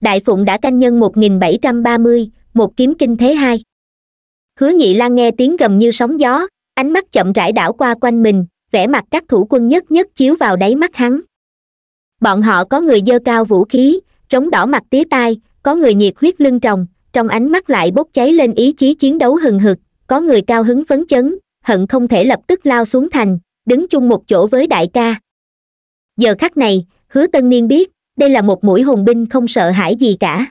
đại phụng đã canh nhân một nghìn bảy trăm ba mươi một kiếm kinh thế hai hứa nhị lan nghe tiếng gầm như sóng gió ánh mắt chậm rãi đảo qua quanh mình vẻ mặt các thủ quân nhất nhất chiếu vào đáy mắt hắn bọn họ có người dơ cao vũ khí trống đỏ mặt tía tai có người nhiệt huyết lưng tròng trong ánh mắt lại bốc cháy lên ý chí chiến đấu hừng hực có người cao hứng phấn chấn hận không thể lập tức lao xuống thành đứng chung một chỗ với đại ca giờ khắc này hứa tân niên biết đây là một mũi hùng binh không sợ hãi gì cả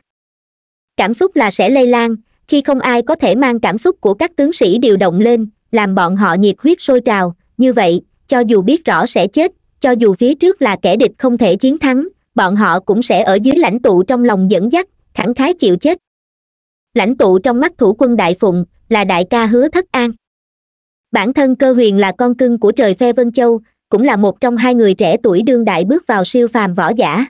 cảm xúc là sẽ lây lan khi không ai có thể mang cảm xúc của các tướng sĩ điều động lên làm bọn họ nhiệt huyết sôi trào như vậy cho dù biết rõ sẽ chết cho dù phía trước là kẻ địch không thể chiến thắng bọn họ cũng sẽ ở dưới lãnh tụ trong lòng dẫn dắt khẳng khái chịu chết lãnh tụ trong mắt thủ quân đại phụng là đại ca hứa thất an bản thân cơ huyền là con cưng của trời phe vân châu cũng là một trong hai người trẻ tuổi đương đại bước vào siêu phàm võ giả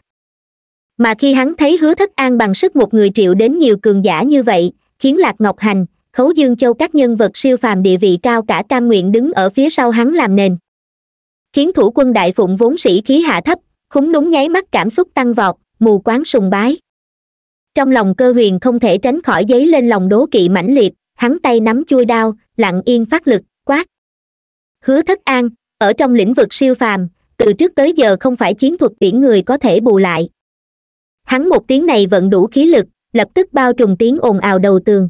mà khi hắn thấy hứa thất an bằng sức một người triệu đến nhiều cường giả như vậy khiến lạc ngọc hành khấu dương châu các nhân vật siêu phàm địa vị cao cả cam nguyện đứng ở phía sau hắn làm nền khiến thủ quân đại phụng vốn sĩ khí hạ thấp khúng núng nháy mắt cảm xúc tăng vọt mù quáng sùng bái trong lòng cơ huyền không thể tránh khỏi giấy lên lòng đố kỵ mãnh liệt hắn tay nắm chui đao lặng yên phát lực quát hứa thất an ở trong lĩnh vực siêu phàm từ trước tới giờ không phải chiến thuật biển người có thể bù lại hắn một tiếng này vẫn đủ khí lực lập tức bao trùm tiếng ồn ào đầu tường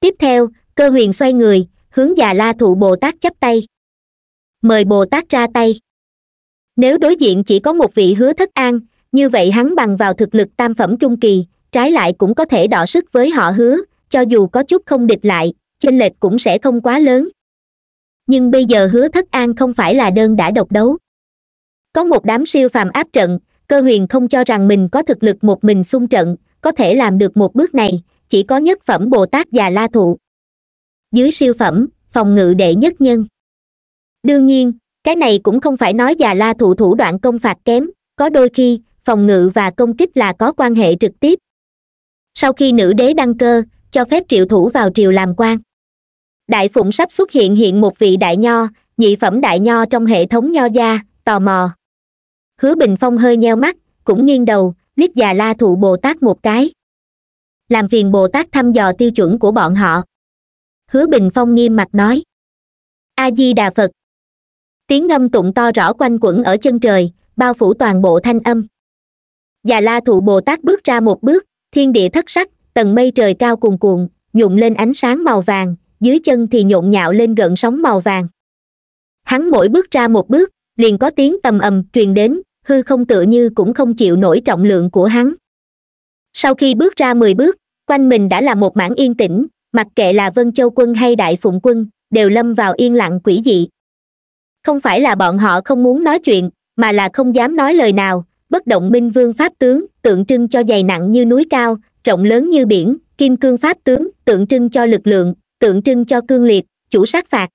tiếp theo cơ huyền xoay người hướng già la thụ bồ tát chắp tay mời bồ tát ra tay nếu đối diện chỉ có một vị hứa thất an như vậy hắn bằng vào thực lực tam phẩm trung kỳ trái lại cũng có thể đọ sức với họ hứa cho dù có chút không địch lại chênh lệch cũng sẽ không quá lớn nhưng bây giờ hứa thất an không phải là đơn đã độc đấu có một đám siêu phàm áp trận cơ huyền không cho rằng mình có thực lực một mình xung trận có thể làm được một bước này chỉ có nhất phẩm bồ tát và la thụ dưới siêu phẩm phòng ngự đệ nhất nhân đương nhiên cái này cũng không phải nói già la thụ thủ đoạn công phạt kém có đôi khi phòng ngự và công kích là có quan hệ trực tiếp sau khi nữ đế đăng cơ cho phép triệu thủ vào triều làm quan đại phụng sắp xuất hiện hiện một vị đại nho nhị phẩm đại nho trong hệ thống nho gia tò mò hứa bình phong hơi nheo mắt cũng nghiêng đầu liếc già la thụ bồ tát một cái làm phiền bồ tát thăm dò tiêu chuẩn của bọn họ hứa bình phong nghiêm mặt nói a di đà phật tiếng ngâm tụng to rõ quanh quẩn ở chân trời bao phủ toàn bộ thanh âm già la thụ bồ tát bước ra một bước thiên địa thất sắc tầng mây trời cao cuồn cuộn nhuộm lên ánh sáng màu vàng dưới chân thì nhộn nhạo lên gợn sóng màu vàng hắn mỗi bước ra một bước liền có tiếng tầm ầm truyền đến hư không tựa như cũng không chịu nổi trọng lượng của hắn sau khi bước ra mười bước quanh mình đã là một mảng yên tĩnh mặc kệ là vân châu quân hay đại phụng quân đều lâm vào yên lặng quỷ dị không phải là bọn họ không muốn nói chuyện mà là không dám nói lời nào bất động minh vương pháp tướng tượng trưng cho dày nặng như núi cao rộng lớn như biển kim cương pháp tướng tượng trưng cho lực lượng tượng trưng cho cương liệt chủ sát phạt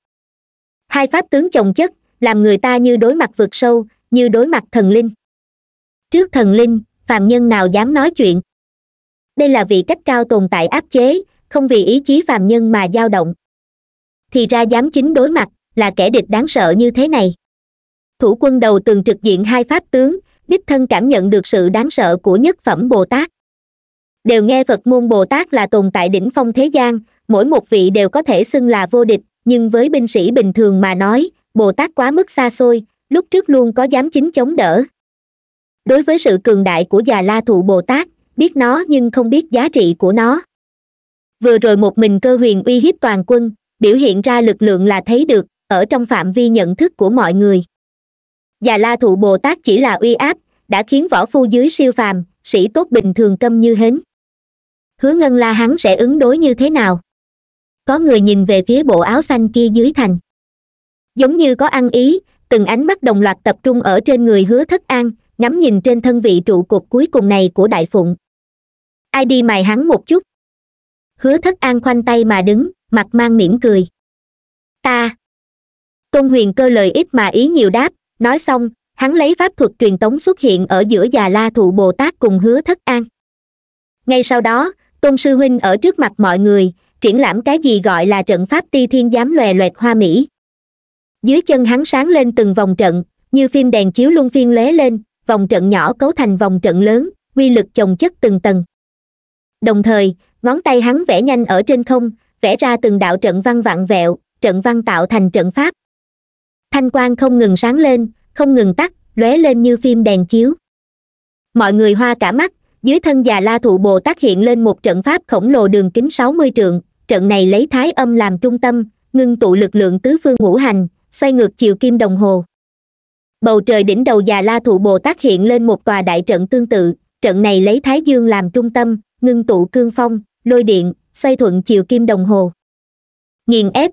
hai pháp tướng chồng chất làm người ta như đối mặt vượt sâu như đối mặt thần linh trước thần linh phàm nhân nào dám nói chuyện đây là vị cách cao tồn tại áp chế không vì ý chí phàm nhân mà dao động thì ra dám chính đối mặt là kẻ địch đáng sợ như thế này thủ quân đầu từng trực diện hai pháp tướng đích thân cảm nhận được sự đáng sợ của nhất phẩm bồ tát đều nghe phật môn bồ tát là tồn tại đỉnh phong thế gian mỗi một vị đều có thể xưng là vô địch nhưng với binh sĩ bình thường mà nói bồ tát quá mức xa xôi lúc trước luôn có dám chính chống đỡ đối với sự cường đại của già la thụ bồ tát biết nó nhưng không biết giá trị của nó vừa rồi một mình cơ huyền uy hiếp toàn quân biểu hiện ra lực lượng là thấy được ở trong phạm vi nhận thức của mọi người già la thụ bồ tát chỉ là uy áp đã khiến võ phu dưới siêu phàm sĩ tốt bình thường câm như hến hứa ngân la hắn sẽ ứng đối như thế nào có người nhìn về phía bộ áo xanh kia dưới thành giống như có ăn ý từng ánh mắt đồng loạt tập trung ở trên người hứa thất an ngắm nhìn trên thân vị trụ cột cuối cùng này của đại phụng ai đi mài hắn một chút hứa thất an khoanh tay mà đứng mặt mang mỉm cười ta tôn huyền cơ lời ít mà ý nhiều đáp nói xong hắn lấy pháp thuật truyền tống xuất hiện ở giữa già la thụ bồ tát cùng hứa thất an ngay sau đó tôn sư huynh ở trước mặt mọi người triển lãm cái gì gọi là trận pháp ti thiên giám lòe loẹt hoa mỹ dưới chân hắn sáng lên từng vòng trận như phim đèn chiếu luân phiên lóe lên vòng trận nhỏ cấu thành vòng trận lớn quy lực chồng chất từng tầng đồng thời ngón tay hắn vẽ nhanh ở trên không vẽ ra từng đạo trận văn vạn vẹo trận văn tạo thành trận pháp thanh quang không ngừng sáng lên không ngừng tắt lóe lên như phim đèn chiếu mọi người hoa cả mắt dưới thân già la thụ bồ tát hiện lên một trận pháp khổng lồ đường kính sáu mươi trượng trận này lấy thái âm làm trung tâm ngưng tụ lực lượng tứ phương ngũ hành xoay ngược chiều kim đồng hồ bầu trời đỉnh đầu già la thụ bồ tát hiện lên một tòa đại trận tương tự trận này lấy thái dương làm trung tâm ngưng tụ cương phong lôi điện xoay thuận chiều kim đồng hồ nghiền ép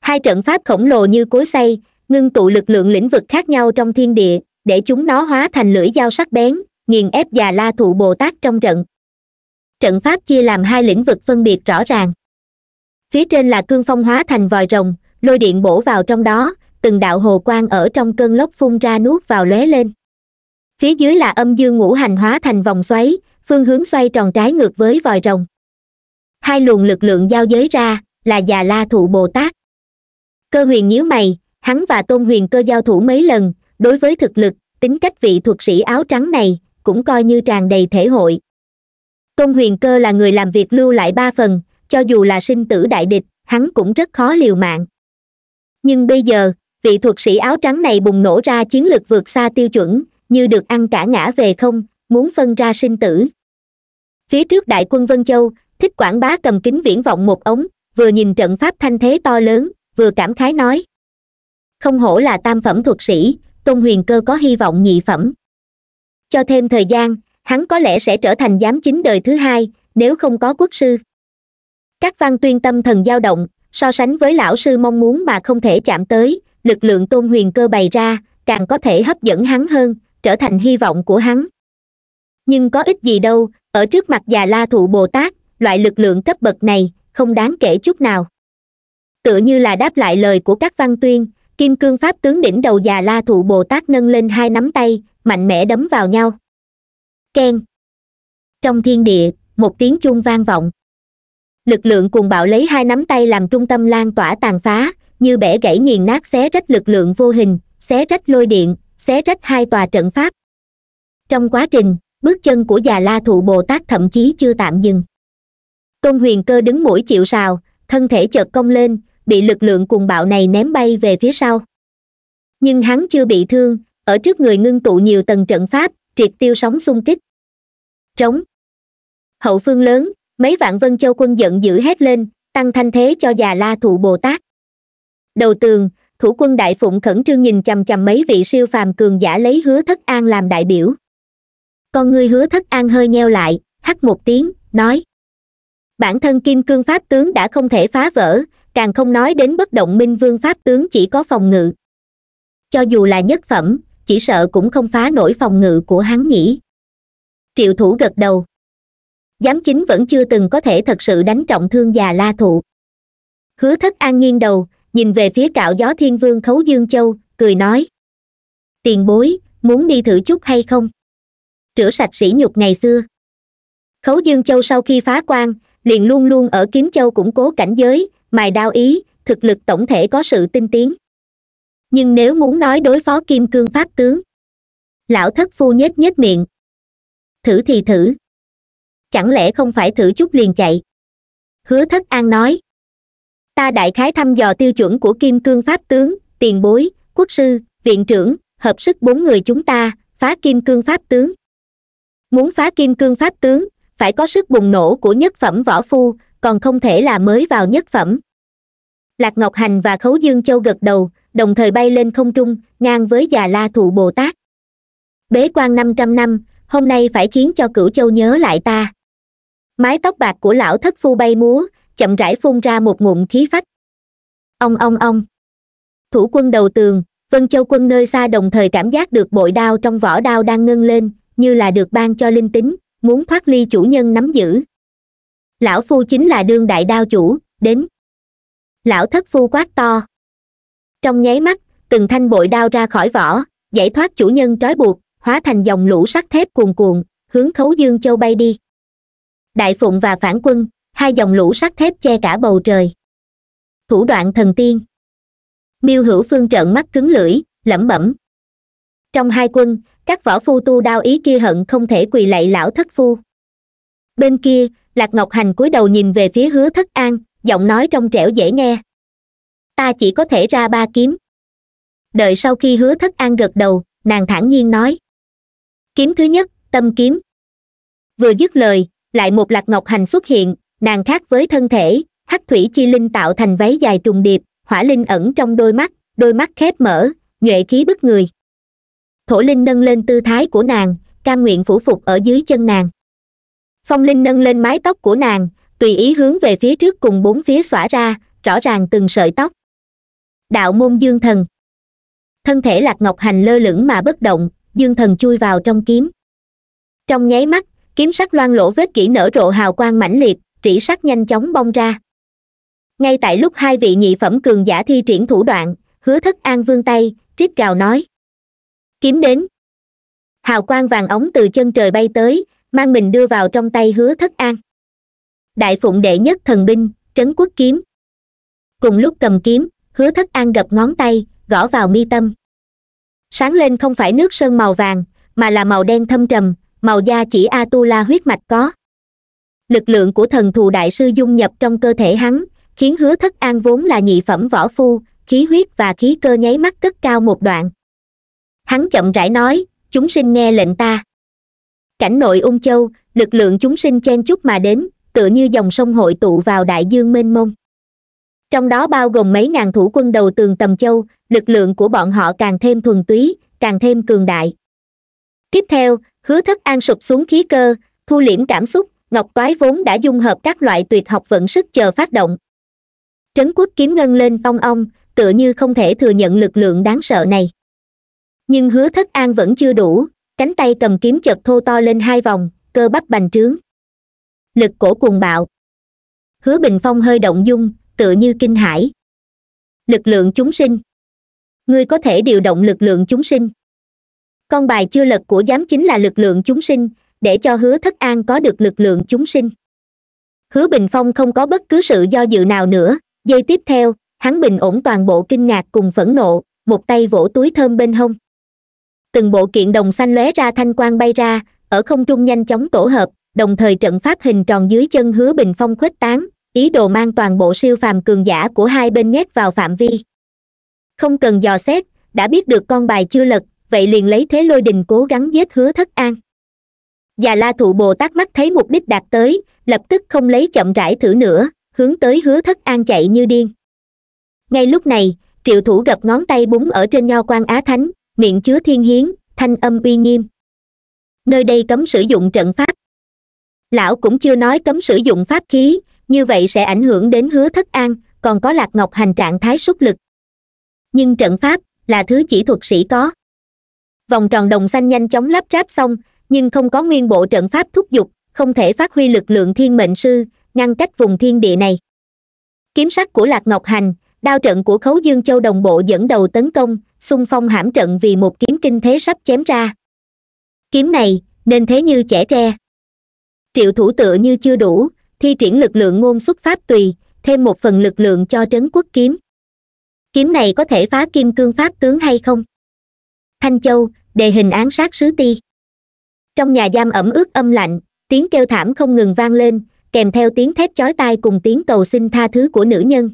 hai trận pháp khổng lồ như cối xay ngưng tụ lực lượng lĩnh vực khác nhau trong thiên địa để chúng nó hóa thành lưỡi dao sắc bén nghiền ép già la thụ bồ tát trong trận trận pháp chia làm hai lĩnh vực phân biệt rõ ràng phía trên là cương phong hóa thành vòi rồng lôi điện bổ vào trong đó từng đạo hồ quang ở trong cơn lốc phun ra nuốt vào lóe lên phía dưới là âm dương ngũ hành hóa thành vòng xoáy phương hướng xoay tròn trái ngược với vòi rồng hai luồng lực lượng giao giới ra là già la thụ bồ tát cơ huyền nhíu mày hắn và tôn huyền cơ giao thủ mấy lần đối với thực lực tính cách vị thuật sĩ áo trắng này cũng coi như tràn đầy thể hội tôn huyền cơ là người làm việc lưu lại ba phần cho dù là sinh tử đại địch hắn cũng rất khó liều mạng nhưng bây giờ vị thuật sĩ áo trắng này bùng nổ ra chiến lược vượt xa tiêu chuẩn như được ăn cả ngã về không muốn phân ra sinh tử phía trước đại quân vân châu thích quảng bá cầm kính viễn vọng một ống vừa nhìn trận pháp thanh thế to lớn vừa cảm khái nói không hổ là tam phẩm thuật sĩ tôn huyền cơ có hy vọng nhị phẩm cho thêm thời gian hắn có lẽ sẽ trở thành giám chính đời thứ hai nếu không có quốc sư các văn tuyên tâm thần dao động so sánh với lão sư mong muốn mà không thể chạm tới lực lượng tôn huyền cơ bày ra càng có thể hấp dẫn hắn hơn trở thành hy vọng của hắn nhưng có ích gì đâu ở trước mặt già la thụ bồ tát loại lực lượng cấp bậc này không đáng kể chút nào tựa như là đáp lại lời của các văn tuyên kim cương pháp tướng đỉnh đầu già la thụ bồ tát nâng lên hai nắm tay mạnh mẽ đấm vào nhau keng trong thiên địa một tiếng chuông vang vọng lực lượng cuồng bạo lấy hai nắm tay làm trung tâm lan tỏa tàn phá như bẻ gãy nghiền nát xé rách lực lượng vô hình xé rách lôi điện xé rách hai tòa trận pháp trong quá trình bước chân của già la thụ bồ tát thậm chí chưa tạm dừng tôn huyền cơ đứng mũi chịu sào thân thể chợt cong lên bị lực lượng cuồng bạo này ném bay về phía sau nhưng hắn chưa bị thương ở trước người ngưng tụ nhiều tầng trận pháp triệt tiêu sóng xung kích trống hậu phương lớn mấy vạn vân châu quân giận dữ hét lên tăng thanh thế cho già la thụ bồ tát đầu tường thủ quân đại phụng khẩn trương nhìn chằm chằm mấy vị siêu phàm cường giả lấy hứa thất an làm đại biểu con ngươi hứa thất an hơi nheo lại hắt một tiếng nói bản thân kim cương pháp tướng đã không thể phá vỡ càng không nói đến bất động minh vương pháp tướng chỉ có phòng ngự cho dù là nhất phẩm chỉ sợ cũng không phá nổi phòng ngự của hắn nhỉ triệu thủ gật đầu giám chính vẫn chưa từng có thể thật sự đánh trọng thương già la thụ hứa thất an nghiêng đầu nhìn về phía cạo gió thiên vương khấu dương châu cười nói tiền bối muốn đi thử chút hay không rửa sạch sỉ nhục ngày xưa khấu dương châu sau khi phá quan liền luôn luôn ở kiếm châu củng cố cảnh giới mài đao ý thực lực tổng thể có sự tinh tiến nhưng nếu muốn nói đối phó kim cương pháp tướng lão thất phu nhếch nhếch miệng thử thì thử chẳng lẽ không phải thử chút liền chạy hứa thất an nói ta đại khái thăm dò tiêu chuẩn của kim cương pháp tướng tiền bối quốc sư viện trưởng hợp sức bốn người chúng ta phá kim cương pháp tướng muốn phá kim cương pháp tướng phải có sức bùng nổ của nhất phẩm võ phu còn không thể là mới vào nhất phẩm lạc ngọc hành và khấu dương châu gật đầu đồng thời bay lên không trung ngang với già la thụ bồ tát bế quan năm trăm năm hôm nay phải khiến cho cửu châu nhớ lại ta mái tóc bạc của lão thất phu bay múa chậm rãi phun ra một ngụm khí phách ông ông ông thủ quân đầu tường vân châu quân nơi xa đồng thời cảm giác được bội đao trong vỏ đao đang ngân lên như là được ban cho linh tính muốn thoát ly chủ nhân nắm giữ lão phu chính là đương đại đao chủ đến lão thất phu quát to trong nháy mắt từng thanh bội đao ra khỏi vỏ giải thoát chủ nhân trói buộc hóa thành dòng lũ sắt thép cuồn cuộn hướng khấu dương châu bay đi đại phụng và phản quân hai dòng lũ sắt thép che cả bầu trời thủ đoạn thần tiên miêu hữu phương trợn mắt cứng lưỡi lẩm bẩm trong hai quân các võ phu tu đao ý kia hận không thể quỳ lạy lão thất phu bên kia lạc ngọc hành cúi đầu nhìn về phía hứa thất an giọng nói trong trẻo dễ nghe ta chỉ có thể ra ba kiếm đợi sau khi hứa thất an gật đầu nàng thản nhiên nói kiếm thứ nhất tâm kiếm vừa dứt lời lại một lạc ngọc hành xuất hiện nàng khác với thân thể hắc thủy chi linh tạo thành váy dài trùng điệp hỏa linh ẩn trong đôi mắt đôi mắt khép mở nhuệ khí bức người thổ linh nâng lên tư thái của nàng cam nguyện phủ phục ở dưới chân nàng phong linh nâng lên mái tóc của nàng tùy ý hướng về phía trước cùng bốn phía xõa ra rõ ràng từng sợi tóc đạo môn dương thần thân thể lạc ngọc hành lơ lửng mà bất động dương thần chui vào trong kiếm trong nháy mắt kiếm sắc loan lỗ vết kỹ nở rộ hào quang mãnh liệt rỉ sắc nhanh chóng bong ra ngay tại lúc hai vị nhị phẩm cường giả thi triển thủ đoạn hứa thất an vương tay rít gào nói kiếm đến hào quang vàng ống từ chân trời bay tới mang mình đưa vào trong tay hứa thất an đại phụng đệ nhất thần binh trấn quốc kiếm cùng lúc cầm kiếm hứa thất an gập ngón tay gõ vào mi tâm sáng lên không phải nước sơn màu vàng mà là màu đen thâm trầm màu da chỉ atula huyết mạch có lực lượng của thần thù đại sư dung nhập trong cơ thể hắn khiến hứa thất an vốn là nhị phẩm võ phu khí huyết và khí cơ nháy mắt cất cao một đoạn hắn chậm rãi nói chúng sinh nghe lệnh ta cảnh nội ung châu lực lượng chúng sinh chen chúc mà đến tựa như dòng sông hội tụ vào đại dương mênh mông trong đó bao gồm mấy ngàn thủ quân đầu tường tầm châu lực lượng của bọn họ càng thêm thuần túy càng thêm cường đại tiếp theo hứa thất an sụp xuống khí cơ thu liễm cảm xúc ngọc toái vốn đã dung hợp các loại tuyệt học vận sức chờ phát động trấn quốc kiếm ngân lên ong ong tựa như không thể thừa nhận lực lượng đáng sợ này nhưng hứa thất an vẫn chưa đủ cánh tay cầm kiếm chợt thô to lên hai vòng cơ bắp bành trướng lực cổ cuồng bạo hứa bình phong hơi động dung tựa như kinh hãi lực lượng chúng sinh ngươi có thể điều động lực lượng chúng sinh con bài chưa lật của giám chính là lực lượng chúng sinh để cho hứa thất an có được lực lượng chúng sinh hứa bình phong không có bất cứ sự do dự nào nữa giây tiếp theo hắn bình ổn toàn bộ kinh ngạc cùng phẫn nộ một tay vỗ túi thơm bên hông từng bộ kiện đồng xanh lóe ra thanh quang bay ra ở không trung nhanh chóng tổ hợp đồng thời trận pháp hình tròn dưới chân hứa bình phong khuếch tán ý đồ mang toàn bộ siêu phàm cường giả của hai bên nhét vào phạm vi không cần dò xét đã biết được con bài chưa lật vậy liền lấy thế lôi đình cố gắng giết hứa thất an già la thụ bồ tát mắt thấy mục đích đạt tới lập tức không lấy chậm rãi thử nữa hướng tới hứa thất an chạy như điên ngay lúc này triệu thủ gập ngón tay búng ở trên nho quan á thánh miệng chứa thiên hiến thanh âm uy nghiêm nơi đây cấm sử dụng trận pháp lão cũng chưa nói cấm sử dụng pháp khí như vậy sẽ ảnh hưởng đến hứa thất an còn có lạc ngọc hành trạng thái súc lực nhưng trận pháp là thứ chỉ thuật sĩ có vòng tròn đồng xanh nhanh chóng lắp ráp xong nhưng không có nguyên bộ trận pháp thúc giục không thể phát huy lực lượng thiên mệnh sư ngăn cách vùng thiên địa này kiếm sắc của lạc ngọc hành đao trận của khấu dương châu đồng bộ dẫn đầu tấn công xung phong hãm trận vì một kiếm kinh thế sắp chém ra kiếm này nên thế như chẻ tre triệu thủ tựa như chưa đủ thi triển lực lượng ngôn xuất pháp tùy thêm một phần lực lượng cho trấn quốc kiếm kiếm này có thể phá kim cương pháp tướng hay không thanh châu đề hình án sát sứ ti trong nhà giam ẩm ướt âm lạnh tiếng kêu thảm không ngừng vang lên kèm theo tiếng thét chói tai cùng tiếng cầu xin tha thứ của nữ nhân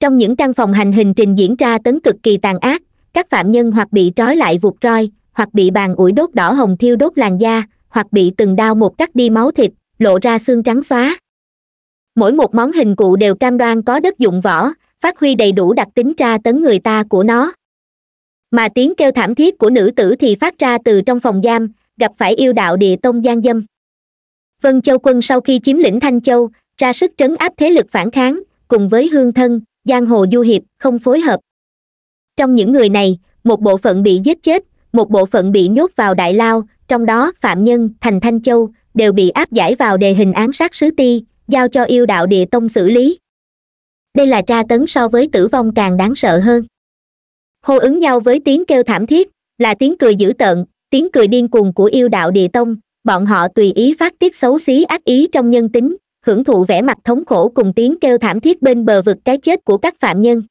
trong những căn phòng hành hình trình diễn ra tấn cực kỳ tàn ác các phạm nhân hoặc bị trói lại vụt roi hoặc bị bàn ủi đốt đỏ hồng thiêu đốt làn da hoặc bị từng đao một cắt đi máu thịt lộ ra xương trắng xóa mỗi một món hình cụ đều cam đoan có đất dụng võ phát huy đầy đủ đặc tính tra tấn người ta của nó mà tiếng kêu thảm thiết của nữ tử thì phát ra từ trong phòng giam gặp phải yêu đạo địa tông gian dâm vân châu quân sau khi chiếm lĩnh thanh châu ra sức trấn áp thế lực phản kháng cùng với hương thân giang hồ du hiệp không phối hợp trong những người này một bộ phận bị giết chết một bộ phận bị nhốt vào đại lao trong đó phạm nhân thành thanh châu đều bị áp giải vào đề hình án sát sứ ti giao cho yêu đạo địa tông xử lý đây là tra tấn so với tử vong càng đáng sợ hơn hô ứng nhau với tiếng kêu thảm thiết là tiếng cười dữ tợn tiếng cười điên cuồng của yêu đạo địa tông bọn họ tùy ý phát tiết xấu xí ác ý trong nhân tính hưởng thụ vẻ mặt thống khổ cùng tiếng kêu thảm thiết bên bờ vực cái chết của các phạm nhân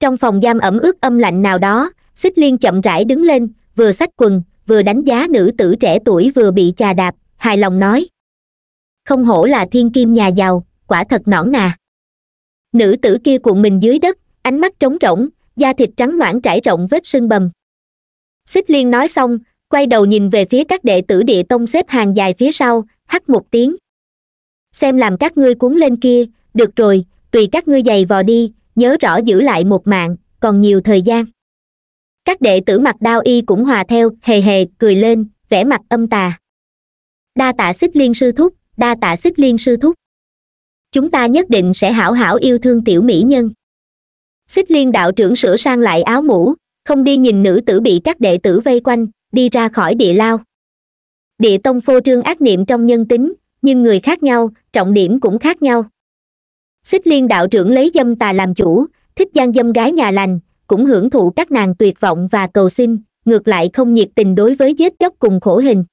trong phòng giam ẩm ướt âm lạnh nào đó xích liên chậm rãi đứng lên vừa xách quần vừa đánh giá nữ tử trẻ tuổi vừa bị chà đạp hài lòng nói không hổ là thiên kim nhà giàu quả thật nõn nà nữ tử kia cuộn mình dưới đất ánh mắt trống rỗng da thịt trắng loãng trải rộng vết sưng bầm xích liên nói xong quay đầu nhìn về phía các đệ tử địa tông xếp hàng dài phía sau hắt một tiếng xem làm các ngươi cuốn lên kia được rồi tùy các ngươi giày vò đi nhớ rõ giữ lại một mạng còn nhiều thời gian các đệ tử mặc đao y cũng hòa theo hề hề cười lên vẻ mặt âm tà đa tạ xích liên sư thúc đa tạ xích liên sư thúc chúng ta nhất định sẽ hảo hảo yêu thương tiểu mỹ nhân xích liên đạo trưởng sửa sang lại áo mũ không đi nhìn nữ tử bị các đệ tử vây quanh đi ra khỏi địa lao địa tông phô trương ác niệm trong nhân tính nhưng người khác nhau trọng điểm cũng khác nhau xích liên đạo trưởng lấy dâm tà làm chủ thích gian dâm gái nhà lành cũng hưởng thụ các nàng tuyệt vọng và cầu xin ngược lại không nhiệt tình đối với giết chóc cùng khổ hình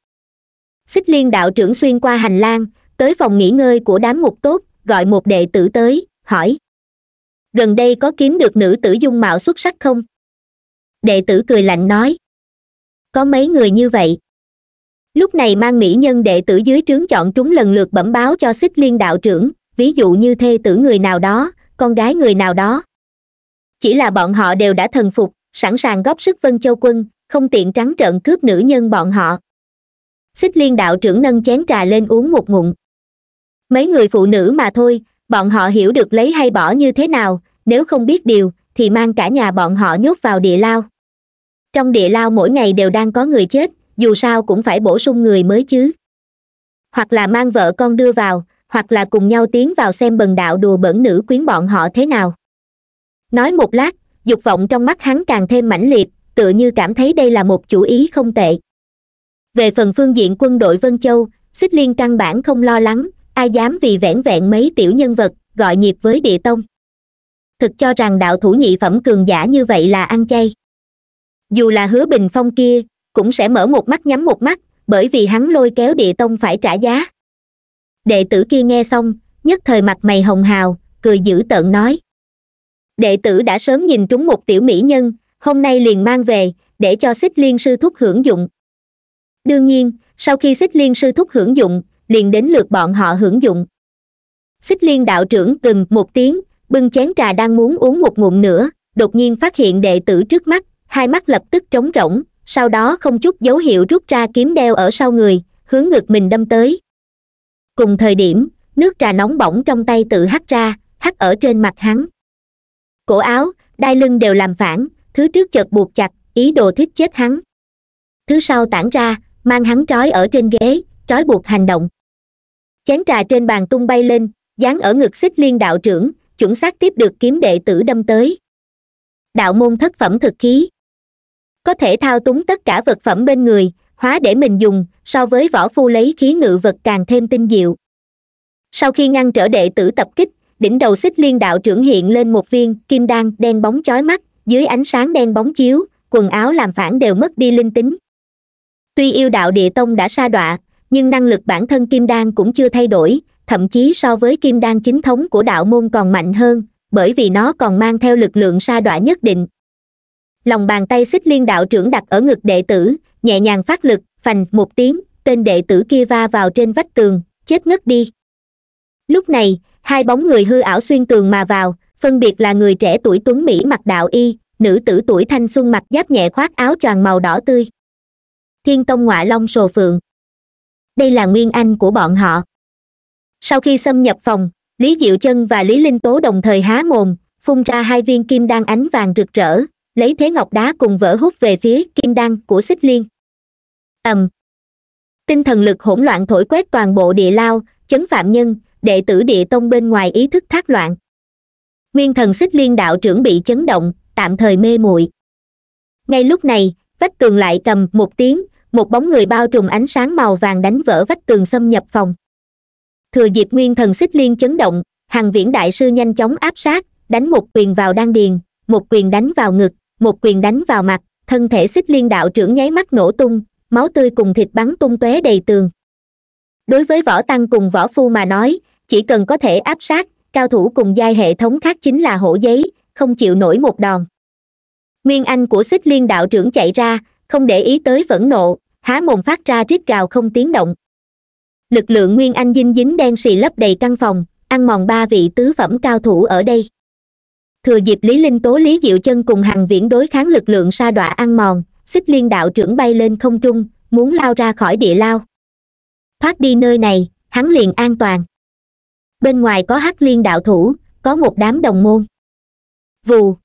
xích liên đạo trưởng xuyên qua hành lang tới phòng nghỉ ngơi của đám ngục tốt gọi một đệ tử tới hỏi gần đây có kiếm được nữ tử dung mạo xuất sắc không đệ tử cười lạnh nói có mấy người như vậy lúc này mang mỹ nhân đệ tử dưới trướng chọn chúng lần lượt bẩm báo cho xích liên đạo trưởng ví dụ như thê tử người nào đó con gái người nào đó chỉ là bọn họ đều đã thần phục sẵn sàng góp sức vân châu quân không tiện trắng trợn cướp nữ nhân bọn họ xích liên đạo trưởng nâng chén trà lên uống một ngụm mấy người phụ nữ mà thôi bọn họ hiểu được lấy hay bỏ như thế nào nếu không biết điều thì mang cả nhà bọn họ nhốt vào địa lao trong địa lao mỗi ngày đều đang có người chết dù sao cũng phải bổ sung người mới chứ hoặc là mang vợ con đưa vào hoặc là cùng nhau tiến vào xem bần đạo đùa bẩn nữ quyến bọn họ thế nào nói một lát dục vọng trong mắt hắn càng thêm mãnh liệt tựa như cảm thấy đây là một chủ ý không tệ về phần phương diện quân đội vân châu xích liên căn bản không lo lắng ai dám vì vẻn vẹn mấy tiểu nhân vật gọi nhịp với địa tông thực cho rằng đạo thủ nhị phẩm cường giả như vậy là ăn chay dù là hứa bình phong kia cũng sẽ mở một mắt nhắm một mắt bởi vì hắn lôi kéo địa tông phải trả giá đệ tử kia nghe xong nhất thời mặt mày hồng hào cười dữ tợn nói đệ tử đã sớm nhìn trúng một tiểu mỹ nhân hôm nay liền mang về để cho xích liên sư thúc hưởng dụng đương nhiên sau khi xích liên sư thúc hưởng dụng liền đến lượt bọn họ hưởng dụng xích liên đạo trưởng từng một tiếng bưng chén trà đang muốn uống một ngụm nữa đột nhiên phát hiện đệ tử trước mắt hai mắt lập tức trống rỗng sau đó không chút dấu hiệu rút ra kiếm đeo ở sau người hướng ngực mình đâm tới cùng thời điểm nước trà nóng bỏng trong tay tự hắt ra hắt ở trên mặt hắn cổ áo đai lưng đều làm phản thứ trước chợt buộc chặt ý đồ thích chết hắn thứ sau tản ra mang hắn trói ở trên ghế trói buộc hành động chén trà trên bàn tung bay lên dán ở ngực xích liên đạo trưởng chuẩn xác tiếp được kiếm đệ tử đâm tới đạo môn thất phẩm thực khí có thể thao túng tất cả vật phẩm bên người hóa để mình dùng so với võ phu lấy khí ngự vật càng thêm tinh diệu sau khi ngăn trở đệ tử tập kích đỉnh đầu xích liên đạo trưởng hiện lên một viên kim đan đen bóng chói mắt dưới ánh sáng đen bóng chiếu quần áo làm phản đều mất đi linh tính tuy yêu đạo địa tông đã sa đọa nhưng năng lực bản thân kim đan cũng chưa thay đổi thậm chí so với kim đan chính thống của đạo môn còn mạnh hơn bởi vì nó còn mang theo lực lượng sa đọa nhất định lòng bàn tay xích liên đạo trưởng đặt ở ngực đệ tử nhẹ nhàng phát lực phành một tiếng tên đệ tử kia va vào trên vách tường chết ngất đi lúc này hai bóng người hư ảo xuyên tường mà vào phân biệt là người trẻ tuổi tuấn mỹ mặc đạo y nữ tử tuổi thanh xuân mặc giáp nhẹ khoác áo choàng màu đỏ tươi thiên tông ngoại long sồ phượng đây là nguyên anh của bọn họ sau khi xâm nhập phòng lý diệu chân và lý linh tố đồng thời há mồm phun ra hai viên kim đan ánh vàng rực rỡ lấy thế ngọc đá cùng vỡ hút về phía kim đan của xích liên ầm tinh thần lực hỗn loạn thổi quét toàn bộ địa lao chấn phạm nhân đệ tử địa tông bên ngoài ý thức thác loạn nguyên thần xích liên đạo trưởng bị chấn động tạm thời mê muội ngay lúc này vách tường lại cầm một tiếng một bóng người bao trùm ánh sáng màu vàng đánh vỡ vách tường xâm nhập phòng thừa dịp nguyên thần xích liên chấn động hàng viễn đại sư nhanh chóng áp sát đánh một quyền vào đan điền một quyền đánh vào ngực một quyền đánh vào mặt thân thể xích liên đạo trưởng nháy mắt nổ tung máu tươi cùng thịt bắn tung tóe đầy tường đối với võ tăng cùng võ phu mà nói chỉ cần có thể áp sát cao thủ cùng giai hệ thống khác chính là hổ giấy không chịu nổi một đòn nguyên anh của xích liên đạo trưởng chạy ra không để ý tới phẫn nộ há mồm phát ra rít gào không tiếng động lực lượng nguyên anh dinh dính đen xì lấp đầy căn phòng ăn mòn ba vị tứ phẩm cao thủ ở đây thừa dịp lý linh tố lý diệu chân cùng hằng viễn đối kháng lực lượng sa đọa ăn mòn xích liên đạo trưởng bay lên không trung muốn lao ra khỏi địa lao thoát đi nơi này hắn liền an toàn bên ngoài có hắc liên đạo thủ có một đám đồng môn vù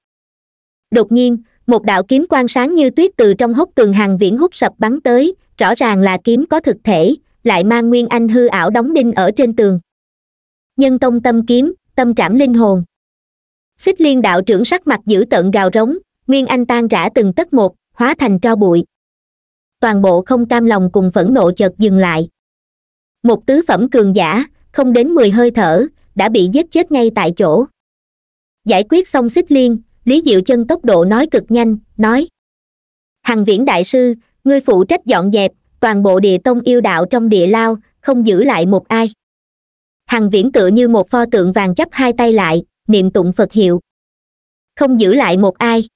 đột nhiên một đạo kiếm quang sáng như tuyết từ trong hốc tường hàng viễn hút sập bắn tới rõ ràng là kiếm có thực thể lại mang nguyên anh hư ảo đóng đinh ở trên tường nhân tông tâm kiếm tâm trảm linh hồn xích liên đạo trưởng sắc mặt giữ tận gào rống nguyên anh tan rã từng tấc một hóa thành tro bụi toàn bộ không cam lòng cùng phẫn nộ chợt dừng lại một tứ phẩm cường giả không đến mười hơi thở đã bị giết chết ngay tại chỗ giải quyết xong xích liên lý diệu chân tốc độ nói cực nhanh nói hằng viễn đại sư ngươi phụ trách dọn dẹp toàn bộ địa tông yêu đạo trong địa lao không giữ lại một ai hằng viễn tựa như một pho tượng vàng chắp hai tay lại niệm tụng phật hiệu không giữ lại một ai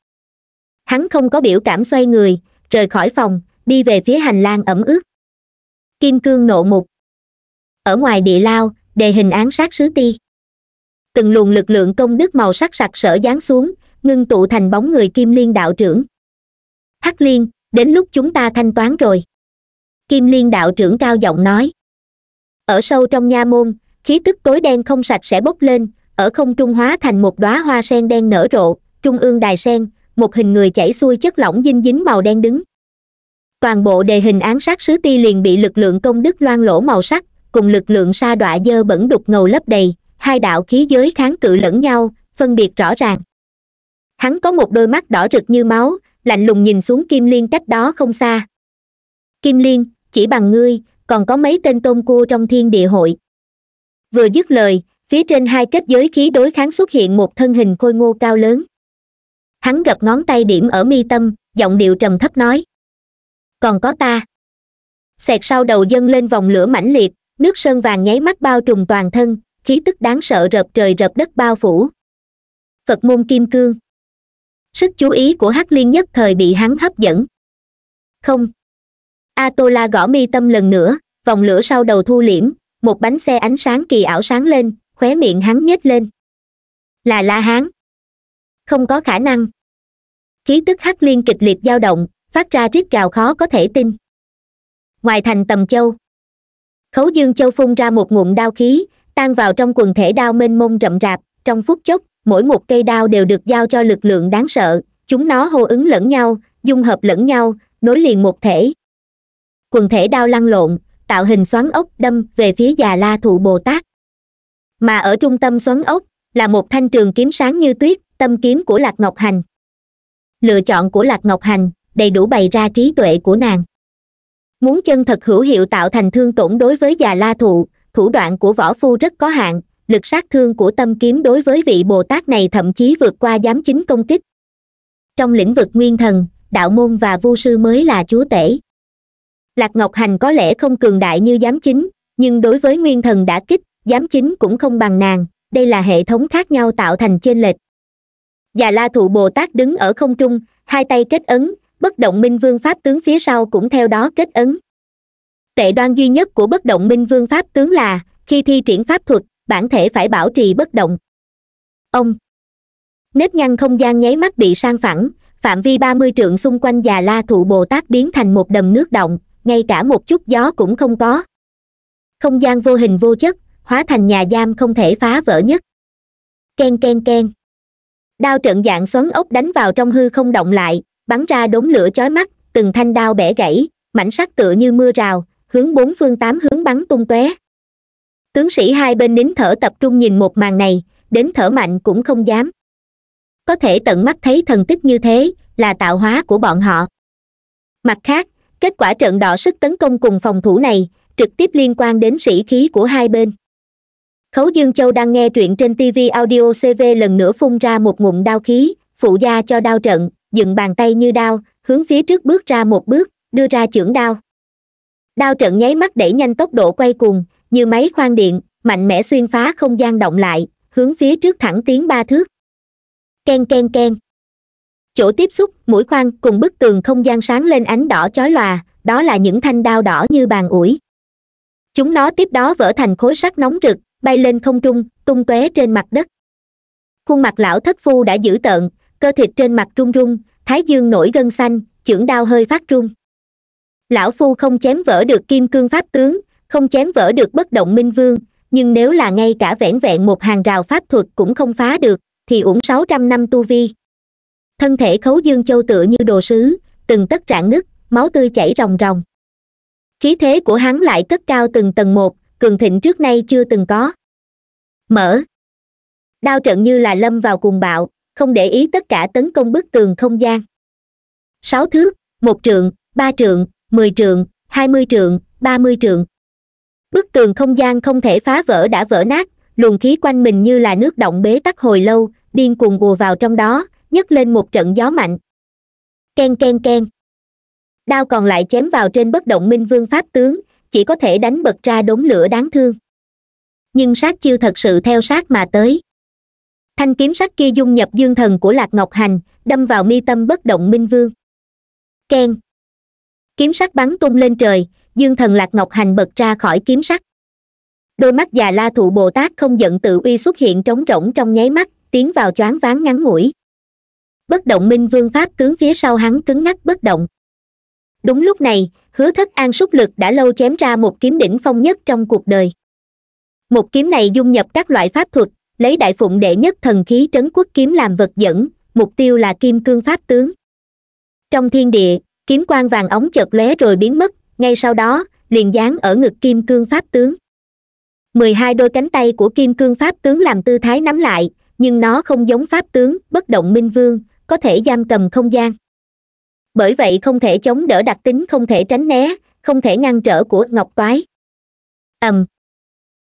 hắn không có biểu cảm xoay người rời khỏi phòng đi về phía hành lang ẩm ướt kim cương nộ mục ở ngoài địa lao đề hình án sát sứ ti từng luồng lực lượng công đức màu sắc sặc sỡ giáng xuống ngưng tụ thành bóng người kim liên đạo trưởng hắc liên đến lúc chúng ta thanh toán rồi kim liên đạo trưởng cao giọng nói ở sâu trong nha môn khí tức tối đen không sạch sẽ bốc lên ở không trung hóa thành một đóa hoa sen đen nở rộ trung ương đài sen một hình người chảy xuôi chất lỏng dinh dính màu đen đứng toàn bộ đề hình án sát sứ ti liền bị lực lượng công đức loan lỗ màu sắc cùng lực lượng sa đọa dơ bẩn đục ngầu lấp đầy hai đạo khí giới kháng cự lẫn nhau phân biệt rõ ràng hắn có một đôi mắt đỏ rực như máu lạnh lùng nhìn xuống kim liên cách đó không xa kim liên chỉ bằng ngươi còn có mấy tên tôn cua trong thiên địa hội vừa dứt lời phía trên hai kết giới khí đối kháng xuất hiện một thân hình khôi ngô cao lớn hắn gập ngón tay điểm ở mi tâm giọng điệu trầm thấp nói còn có ta xẹt sau đầu dâng lên vòng lửa mãnh liệt nước sơn vàng nháy mắt bao trùm toàn thân khí tức đáng sợ rợp trời rợp đất bao phủ phật môn kim cương sức chú ý của hắc liên nhất thời bị hắn hấp dẫn không a tô gõ mi tâm lần nữa vòng lửa sau đầu thu liễm một bánh xe ánh sáng kỳ ảo sáng lên khóe miệng hắn nhếch lên là la hán không có khả năng khí tức hắc liên kịch liệt dao động phát ra rít gào khó có thể tin ngoài thành tầm châu khấu dương châu phun ra một ngụm đao khí tan vào trong quần thể đao mênh mông rậm rạp trong phút chốc mỗi một cây đao đều được giao cho lực lượng đáng sợ chúng nó hô ứng lẫn nhau dung hợp lẫn nhau nối liền một thể quần thể đao lăn lộn tạo hình xoắn ốc đâm về phía già la thụ bồ tát mà ở trung tâm xoắn ốc là một thanh trường kiếm sáng như tuyết tâm kiếm của lạc ngọc hành lựa chọn của lạc ngọc hành đầy đủ bày ra trí tuệ của nàng muốn chân thật hữu hiệu tạo thành thương tổn đối với già la thụ thủ đoạn của võ phu rất có hạn lực sát thương của tâm kiếm đối với vị bồ tát này thậm chí vượt qua giám chính công kích trong lĩnh vực nguyên thần đạo môn và vu sư mới là chúa tể lạc ngọc hành có lẽ không cường đại như giám chính nhưng đối với nguyên thần đã kích giám chính cũng không bằng nàng đây là hệ thống khác nhau tạo thành chênh lệch già la thụ bồ tát đứng ở không trung hai tay kết ấn bất động minh vương pháp tướng phía sau cũng theo đó kết ấn tệ đoan duy nhất của bất động minh vương pháp tướng là khi thi triển pháp thuật bản thể phải bảo trì bất động ông nếp nhăn không gian nháy mắt bị sang phẳng phạm vi ba mươi trượng xung quanh già la thụ bồ tát biến thành một đầm nước động ngay cả một chút gió cũng không có không gian vô hình vô chất hóa thành nhà giam không thể phá vỡ nhất ken ken ken đao trận dạng xoắn ốc đánh vào trong hư không động lại bắn ra đốm lửa chói mắt từng thanh đao bẻ gãy mảnh sắt tựa như mưa rào hướng bốn phương tám hướng bắn tung tóe tướng sĩ hai bên nín thở tập trung nhìn một màn này đến thở mạnh cũng không dám có thể tận mắt thấy thần tích như thế là tạo hóa của bọn họ mặt khác kết quả trận đỏ sức tấn công cùng phòng thủ này trực tiếp liên quan đến sĩ khí của hai bên khấu dương châu đang nghe truyện trên tv audio cv lần nữa phun ra một ngụm đao khí phụ gia cho đao trận dựng bàn tay như đao hướng phía trước bước ra một bước đưa ra chưởng đao đao trận nháy mắt đẩy nhanh tốc độ quay cuồng như máy khoan điện mạnh mẽ xuyên phá không gian động lại hướng phía trước thẳng tiến ba thước k e n k e n k e n chỗ tiếp xúc mũi khoan cùng bức tường không gian sáng lên ánh đỏ chói lòa đó là những thanh đao đỏ như bàn ủi chúng nó tiếp đó vỡ thành khối sắt nóng rực bay lên không trung tung tóe trên mặt đất khuôn mặt lão thất phu đã dữ tợn cơ thịt trên mặt run run thái dương nổi gân xanh chưởng đao hơi phát run lão phu không chém vỡ được kim cương pháp tướng không chém vỡ được bất động minh vương nhưng nếu là ngay cả vẻn vẹn một hàng rào pháp thuật cũng không phá được thì uổng sáu trăm năm tu vi thân thể khấu dương châu tựa như đồ sứ từng tất rạn nứt máu tươi chảy ròng ròng khí thế của hắn lại cất cao từng tầng một cường thịnh trước nay chưa từng có mở đao trận như là lâm vào cuồng bạo không để ý tất cả tấn công bức tường không gian sáu thước một trượng ba trượng mười trượng hai mươi trượng ba mươi trượng bức tường không gian không thể phá vỡ đã vỡ nát luồng khí quanh mình như là nước động bế tắc hồi lâu điên cuồng bùa vào trong đó nhấc lên một trận gió mạnh ken ken ken đao còn lại chém vào trên bất động minh vương pháp tướng chỉ có thể đánh bật ra đốm lửa đáng thương nhưng sát chiêu thật sự theo sát mà tới thanh kiếm sắt kia dung nhập dương thần của lạc ngọc hành đâm vào mi tâm bất động minh vương keng kiếm sắt bắn tung lên trời dương thần lạc ngọc hành bật ra khỏi kiếm sắt đôi mắt già la thụ bồ tát không giận tự uy xuất hiện trống rỗng trong nháy mắt tiến vào choáng ván ngắn ngủi bất động minh vương pháp tướng phía sau hắn cứng ngắc bất động đúng lúc này hứa thất an súc lực đã lâu chém ra một kiếm đỉnh phong nhất trong cuộc đời một kiếm này dung nhập các loại pháp thuật lấy đại phụng đệ nhất thần khí trấn quốc kiếm làm vật dẫn mục tiêu là kim cương pháp tướng trong thiên địa kiếm quang vàng ống chợt lóe rồi biến mất ngay sau đó liền dán ở ngực kim cương pháp tướng mười hai đôi cánh tay của kim cương pháp tướng làm tư thái nắm lại nhưng nó không giống pháp tướng bất động minh vương có thể giam cầm không gian bởi vậy không thể chống đỡ đặc tính không thể tránh né không thể ngăn trở của ngọc toái ầm um.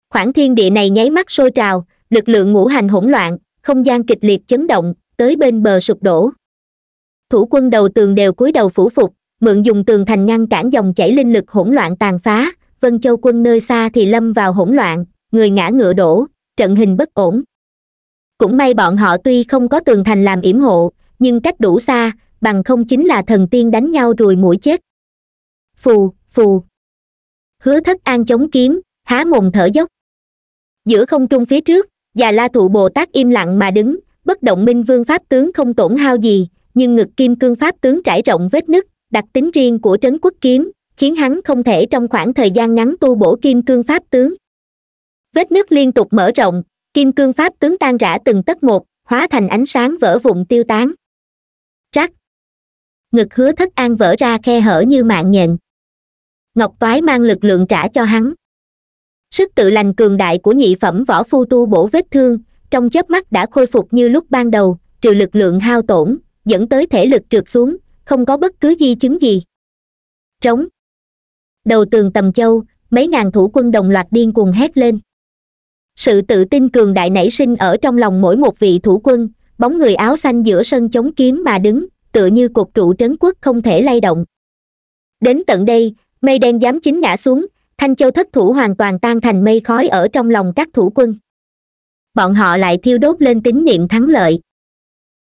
khoảng thiên địa này nháy mắt sôi trào lực lượng ngũ hành hỗn loạn không gian kịch liệt chấn động tới bên bờ sụp đổ thủ quân đầu tường đều cúi đầu phủ phục mượn dùng tường thành ngăn cản dòng chảy linh lực hỗn loạn tàn phá vân châu quân nơi xa thì lâm vào hỗn loạn người ngã ngựa đổ trận hình bất ổn cũng may bọn họ tuy không có tường thành làm yểm hộ nhưng cách đủ xa bằng không chính là thần tiên đánh nhau rồi mũi chết phù phù hứa thất an chống kiếm há mồm thở dốc giữa không trung phía trước già la thụ bồ tát im lặng mà đứng bất động minh vương pháp tướng không tổn hao gì nhưng ngực kim cương pháp tướng trải rộng vết nứt đặc tính riêng của trấn quốc kiếm khiến hắn không thể trong khoảng thời gian ngắn tu bổ kim cương pháp tướng vết nước liên tục mở rộng kim cương pháp tướng tan rã từng tấc một hóa thành ánh sáng vỡ vụn tiêu tán rắc ngực hứa thất an vỡ ra khe hở như mạng nhện ngọc toái mang lực lượng trả cho hắn sức tự lành cường đại của nhị phẩm võ phu tu bổ vết thương trong chớp mắt đã khôi phục như lúc ban đầu trừ lực lượng hao tổn dẫn tới thể lực trượt xuống không có bất cứ di chứng gì trống đầu tường tầm châu mấy ngàn thủ quân đồng loạt điên cuồng hét lên sự tự tin cường đại nảy sinh ở trong lòng mỗi một vị thủ quân bóng người áo xanh giữa sân chống kiếm mà đứng tựa như cột trụ trấn quốc không thể lay động đến tận đây mây đen dám chính ngã xuống thanh châu thất thủ hoàn toàn tan thành mây khói ở trong lòng các thủ quân bọn họ lại thiêu đốt lên tín niệm thắng lợi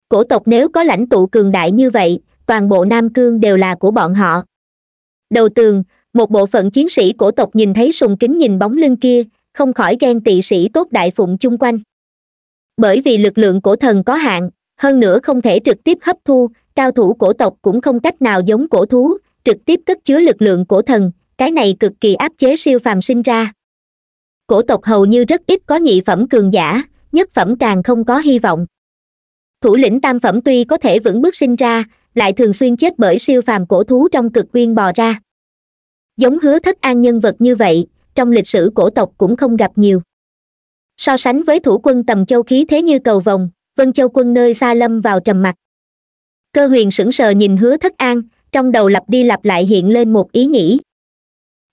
cổ tộc nếu có lãnh tụ cường đại như vậy toàn bộ nam cương đều là của bọn họ đầu tường một bộ phận chiến sĩ cổ tộc nhìn thấy sùng kính nhìn bóng lưng kia không khỏi ghen tị sĩ tốt đại phụng chung quanh bởi vì lực lượng cổ thần có hạn hơn nữa không thể trực tiếp hấp thu cao thủ cổ tộc cũng không cách nào giống cổ thú trực tiếp cất chứa lực lượng cổ thần cái này cực kỳ áp chế siêu phàm sinh ra cổ tộc hầu như rất ít có nhị phẩm cường giả nhất phẩm càng không có hy vọng thủ lĩnh tam phẩm tuy có thể vững bước sinh ra lại thường xuyên chết bởi siêu phàm cổ thú trong cực uyên bò ra giống hứa thất an nhân vật như vậy trong lịch sử cổ tộc cũng không gặp nhiều so sánh với thủ quân tầm châu khí thế như cầu vồng vân châu quân nơi xa lâm vào trầm mặc cơ huyền sững sờ nhìn hứa thất an trong đầu lặp đi lặp lại hiện lên một ý nghĩ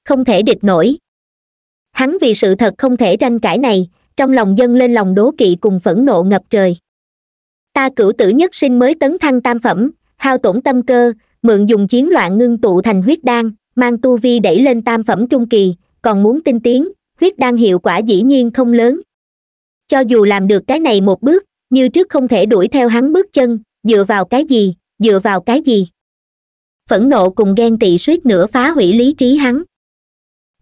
không thể địch nổi hắn vì sự thật không thể tranh cãi này trong lòng dân lên lòng đố kỵ cùng phẫn nộ ngập trời ta cửu tử nhất sinh mới tấn thăng tam phẩm hao tổn tâm cơ mượn dùng chiến loạn ngưng tụ thành huyết đan mang tu vi đẩy lên tam phẩm trung kỳ còn muốn tinh tiến huyết đan hiệu quả dĩ nhiên không lớn cho dù làm được cái này một bước như trước không thể đuổi theo hắn bước chân dựa vào cái gì dựa vào cái gì phẫn nộ cùng ghen tị suýt nữa phá hủy lý trí hắn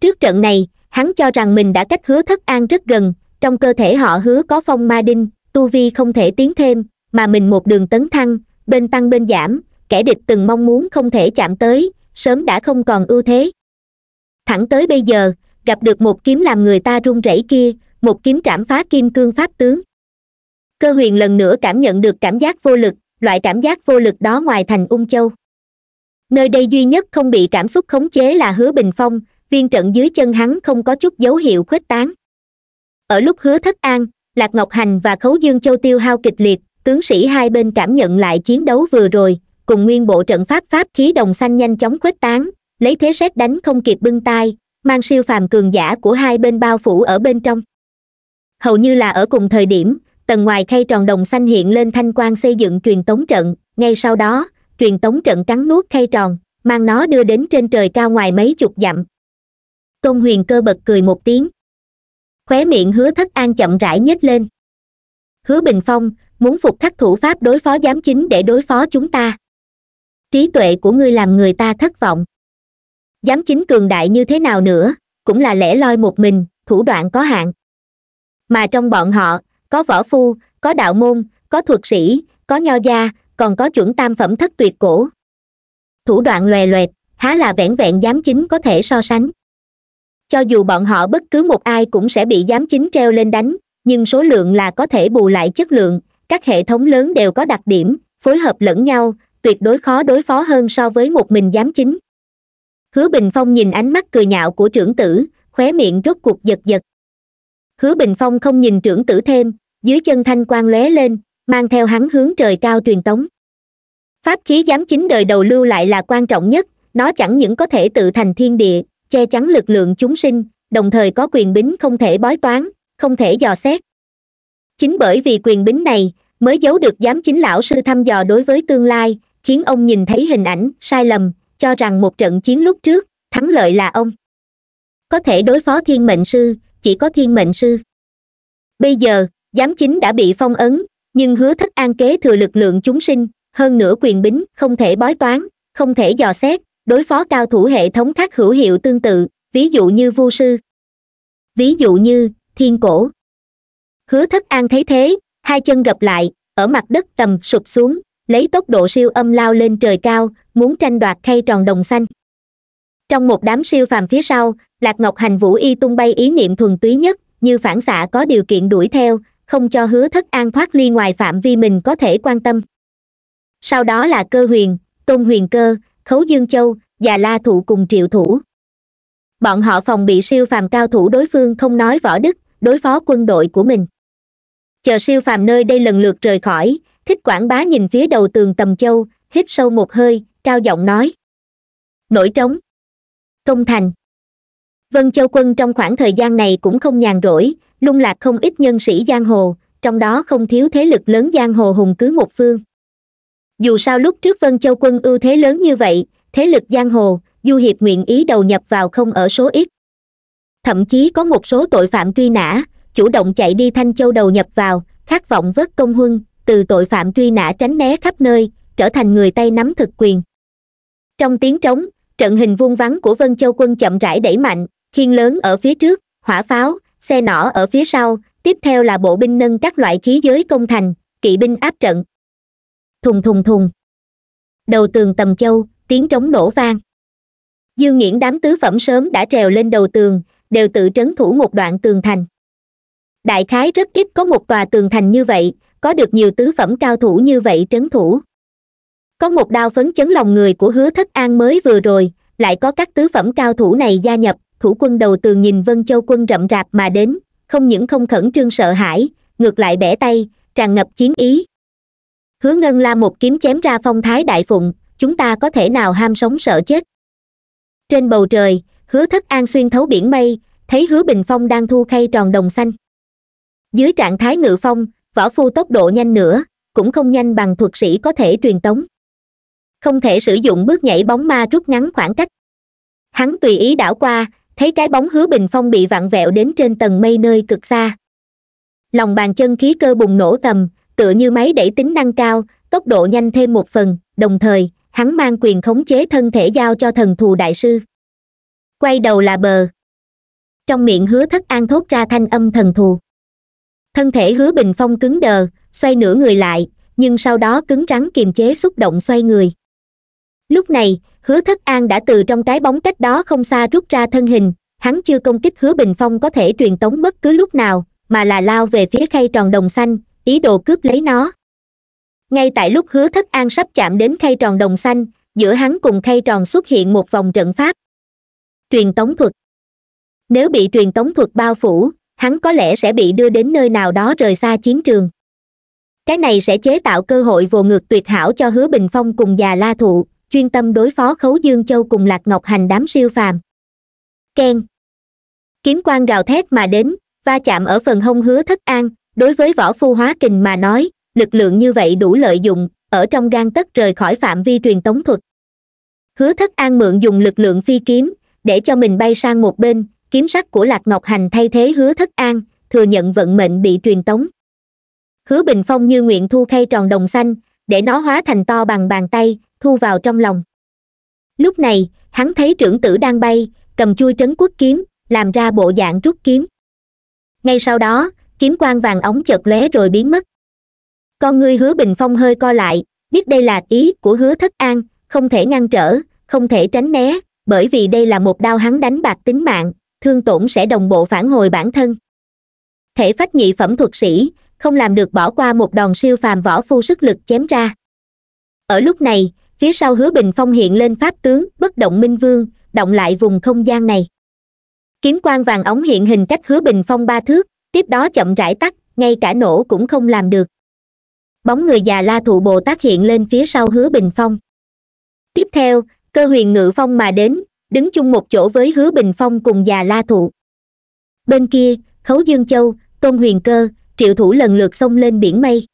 trước trận này hắn cho rằng mình đã cách hứa thất an rất gần trong cơ thể họ hứa có phong ma đinh tu vi không thể tiến thêm mà mình một đường tấn thăng bên tăng bên giảm kẻ địch từng mong muốn không thể chạm tới sớm đã không còn ưu thế thẳng tới bây giờ gặp được một kiếm làm người ta run rẩy kia một kiếm trảm phá kim cương pháp tướng cơ huyền lần nữa cảm nhận được cảm giác vô lực loại cảm giác vô lực đó ngoài thành ung châu nơi đây duy nhất không bị cảm xúc khống chế là hứa bình phong viên trận dưới chân hắn không có chút dấu hiệu khuếch tán ở lúc hứa thất an lạc ngọc hành và khấu dương châu tiêu hao kịch liệt tướng sĩ hai bên cảm nhận lại chiến đấu vừa rồi cùng nguyên bộ trận pháp pháp khí đồng xanh nhanh chóng khuếch tán lấy thế xét đánh không kịp bưng tai mang siêu phàm cường giả của hai bên bao phủ ở bên trong hầu như là ở cùng thời điểm tầng ngoài khay tròn đồng xanh hiện lên thanh quan xây dựng truyền tống trận ngay sau đó truyền tống trận cắn nuốt khay tròn mang nó đưa đến trên trời cao ngoài mấy chục dặm tôn huyền cơ bật cười một tiếng khóe miệng hứa thất an chậm rãi nhếch lên hứa bình phong muốn phục khắc thủ pháp đối phó giám chính để đối phó chúng ta trí tuệ của ngươi làm người ta thất vọng giám chính cường đại như thế nào nữa cũng là lẻ loi một mình thủ đoạn có hạn mà trong bọn họ có võ phu có đạo môn có thuật sĩ có nho gia còn có chuẩn tam phẩm thất tuyệt cổ thủ đoạn lòe loẹt há là vẻn vẹn giám chính có thể so sánh cho dù bọn họ bất cứ một ai cũng sẽ bị giám chính treo lên đánh nhưng số lượng là có thể bù lại chất lượng các hệ thống lớn đều có đặc điểm phối hợp lẫn nhau tuyệt đối khó đối phó hơn so với một mình giám chính hứa bình phong nhìn ánh mắt cười nhạo của trưởng tử khóe miệng rốt cuộc giật giật hứa bình phong không nhìn trưởng tử thêm dưới chân thanh quan lóe lên mang theo hắn hướng trời cao truyền tống pháp khí giám chính đời đầu lưu lại là quan trọng nhất nó chẳng những có thể tự thành thiên địa che chắn lực lượng chúng sinh đồng thời có quyền bính không thể bói toán không thể dò xét chính bởi vì quyền bính này mới giấu được giám chính lão sư thăm dò đối với tương lai khiến ông nhìn thấy hình ảnh sai lầm cho rằng một trận chiến lúc trước thắng lợi là ông có thể đối phó thiên mệnh sư chỉ có thiên mệnh sư bây giờ giám chính đã bị phong ấn nhưng hứa thất an kế thừa lực lượng chúng sinh hơn nữa quyền bính không thể bói toán không thể dò xét đối phó cao thủ hệ thống khác hữu hiệu tương tự ví dụ như vu sư ví dụ như thiên cổ hứa thất an thấy thế hai chân gập lại ở mặt đất tầm sụp xuống lấy tốc độ siêu âm lao lên trời cao muốn tranh đoạt khay tròn đồng xanh trong một đám siêu phàm phía sau lạc ngọc hành vũ y tung bay ý niệm thuần túy nhất như phản xạ có điều kiện đuổi theo không cho hứa thất an thoát ly ngoài phạm vi mình có thể quan tâm sau đó là cơ huyền tôn huyền cơ khấu dương châu và la thụ cùng triệu thủ bọn họ phòng bị siêu phàm cao thủ đối phương không nói võ đức đối phó quân đội của mình chờ siêu phàm nơi đây lần lượt rời khỏi thích quảng bá nhìn phía đầu tường tầm châu hít sâu một hơi cao giọng nói nổi trống công thành vân châu quân trong khoảng thời gian này cũng không nhàn rỗi lung lạc không ít nhân sĩ giang hồ trong đó không thiếu thế lực lớn giang hồ hùng cứ một phương dù sao lúc trước vân châu quân ưu thế lớn như vậy thế lực giang hồ du hiệp nguyện ý đầu nhập vào không ở số ít thậm chí có một số tội phạm truy nã chủ động chạy đi thanh châu đầu nhập vào khát vọng vớt công huân từ tội phạm truy nã tránh né khắp nơi trở thành người tay nắm thực quyền trong tiếng trống trận hình vuông vắn của vân châu quân chậm rãi đẩy mạnh khiên lớn ở phía trước hỏa pháo xe nỏ ở phía sau tiếp theo là bộ binh nâng các loại khí giới công thành kỵ binh áp trận thùng thùng thùng đầu tường tầm châu tiếng trống nổ vang dương nghiễn đám tứ phẩm sớm đã trèo lên đầu tường đều tự trấn thủ một đoạn tường thành đại khái rất ít có một tòa tường thành như vậy có được nhiều tứ phẩm cao thủ như vậy trấn thủ có một đao phấn chấn lòng người của hứa thất an mới vừa rồi lại có các tứ phẩm cao thủ này gia nhập thủ quân đầu tường nhìn vân châu quân rậm rạp mà đến không những không khẩn trương sợ hãi ngược lại bẻ tay tràn ngập chiến ý hứa ngân la một kiếm chém ra phong thái đại phụng chúng ta có thể nào ham sống sợ chết trên bầu trời hứa thất an xuyên thấu biển mây thấy hứa bình phong đang thu khay tròn đồng xanh dưới trạng thái ngự phong võ phu tốc độ nhanh nữa cũng không nhanh bằng thuật sĩ có thể truyền tống không thể sử dụng bước nhảy bóng ma rút ngắn khoảng cách hắn tùy ý đảo qua thấy cái bóng hứa bình phong bị vặn vẹo đến trên tầng mây nơi cực xa lòng bàn chân khí cơ bùng nổ tầm tựa như máy đẩy tính năng cao tốc độ nhanh thêm một phần đồng thời hắn mang quyền khống chế thân thể giao cho thần thù đại sư quay đầu là bờ trong miệng hứa thất an thốt ra thanh âm thần thù thân thể hứa bình phong cứng đờ xoay nửa người lại nhưng sau đó cứng rắn kiềm chế xúc động xoay người lúc này hứa thất an đã từ trong cái bóng cách đó không xa rút ra thân hình hắn chưa công kích hứa bình phong có thể truyền tống bất cứ lúc nào mà là lao về phía khay tròn đồng xanh ý đồ cướp lấy nó ngay tại lúc hứa thất an sắp chạm đến khay tròn đồng xanh giữa hắn cùng khay tròn xuất hiện một vòng trận pháp truyền tống thuật nếu bị truyền tống thuật bao phủ hắn có lẽ sẽ bị đưa đến nơi nào đó rời xa chiến trường cái này sẽ chế tạo cơ hội vô ngược tuyệt hảo cho hứa bình phong cùng già la thụ chuyên tâm đối phó khấu dương châu cùng lạc ngọc hành đám siêu phàm keng kiếm quan gào thét mà đến va chạm ở phần hông hứa thất an đối với võ phu hóa kình mà nói lực lượng như vậy đủ lợi dụng ở trong gan tất rời khỏi phạm vi truyền tống thuật hứa thất an mượn dùng lực lượng phi kiếm để cho mình bay sang một bên kiếm sắc của lạc ngọc hành thay thế hứa thất an thừa nhận vận mệnh bị truyền tống hứa bình phong như nguyện thu khay tròn đồng xanh để nó hóa thành to bằng bàn tay thu vào trong lòng lúc này hắn thấy trưởng tử đang bay cầm chui trấn quốc kiếm làm ra bộ dạng rút kiếm ngay sau đó kiếm quang vàng ống chợt lóe rồi biến mất con ngươi hứa bình phong hơi co lại biết đây là ý của hứa thất an không thể ngăn trở không thể tránh né bởi vì đây là một đao hắn đánh bạc tính mạng thương tổn sẽ đồng bộ phản hồi bản thân thể phách nhị phẩm thuật sĩ không làm được bỏ qua một đòn siêu phàm võ phu sức lực chém ra ở lúc này phía sau hứa bình phong hiện lên pháp tướng bất động minh vương động lại vùng không gian này kiếm quan vàng ống hiện hình cách hứa bình phong ba thước tiếp đó chậm rãi tắt ngay cả nổ cũng không làm được bóng người già la thụ bồ tát hiện lên phía sau hứa bình phong tiếp theo cơ huyền ngự phong mà đến đứng chung một chỗ với hứa bình phong cùng già la thụ bên kia khấu dương châu tôn huyền cơ triệu thủ lần lượt xông lên biển mây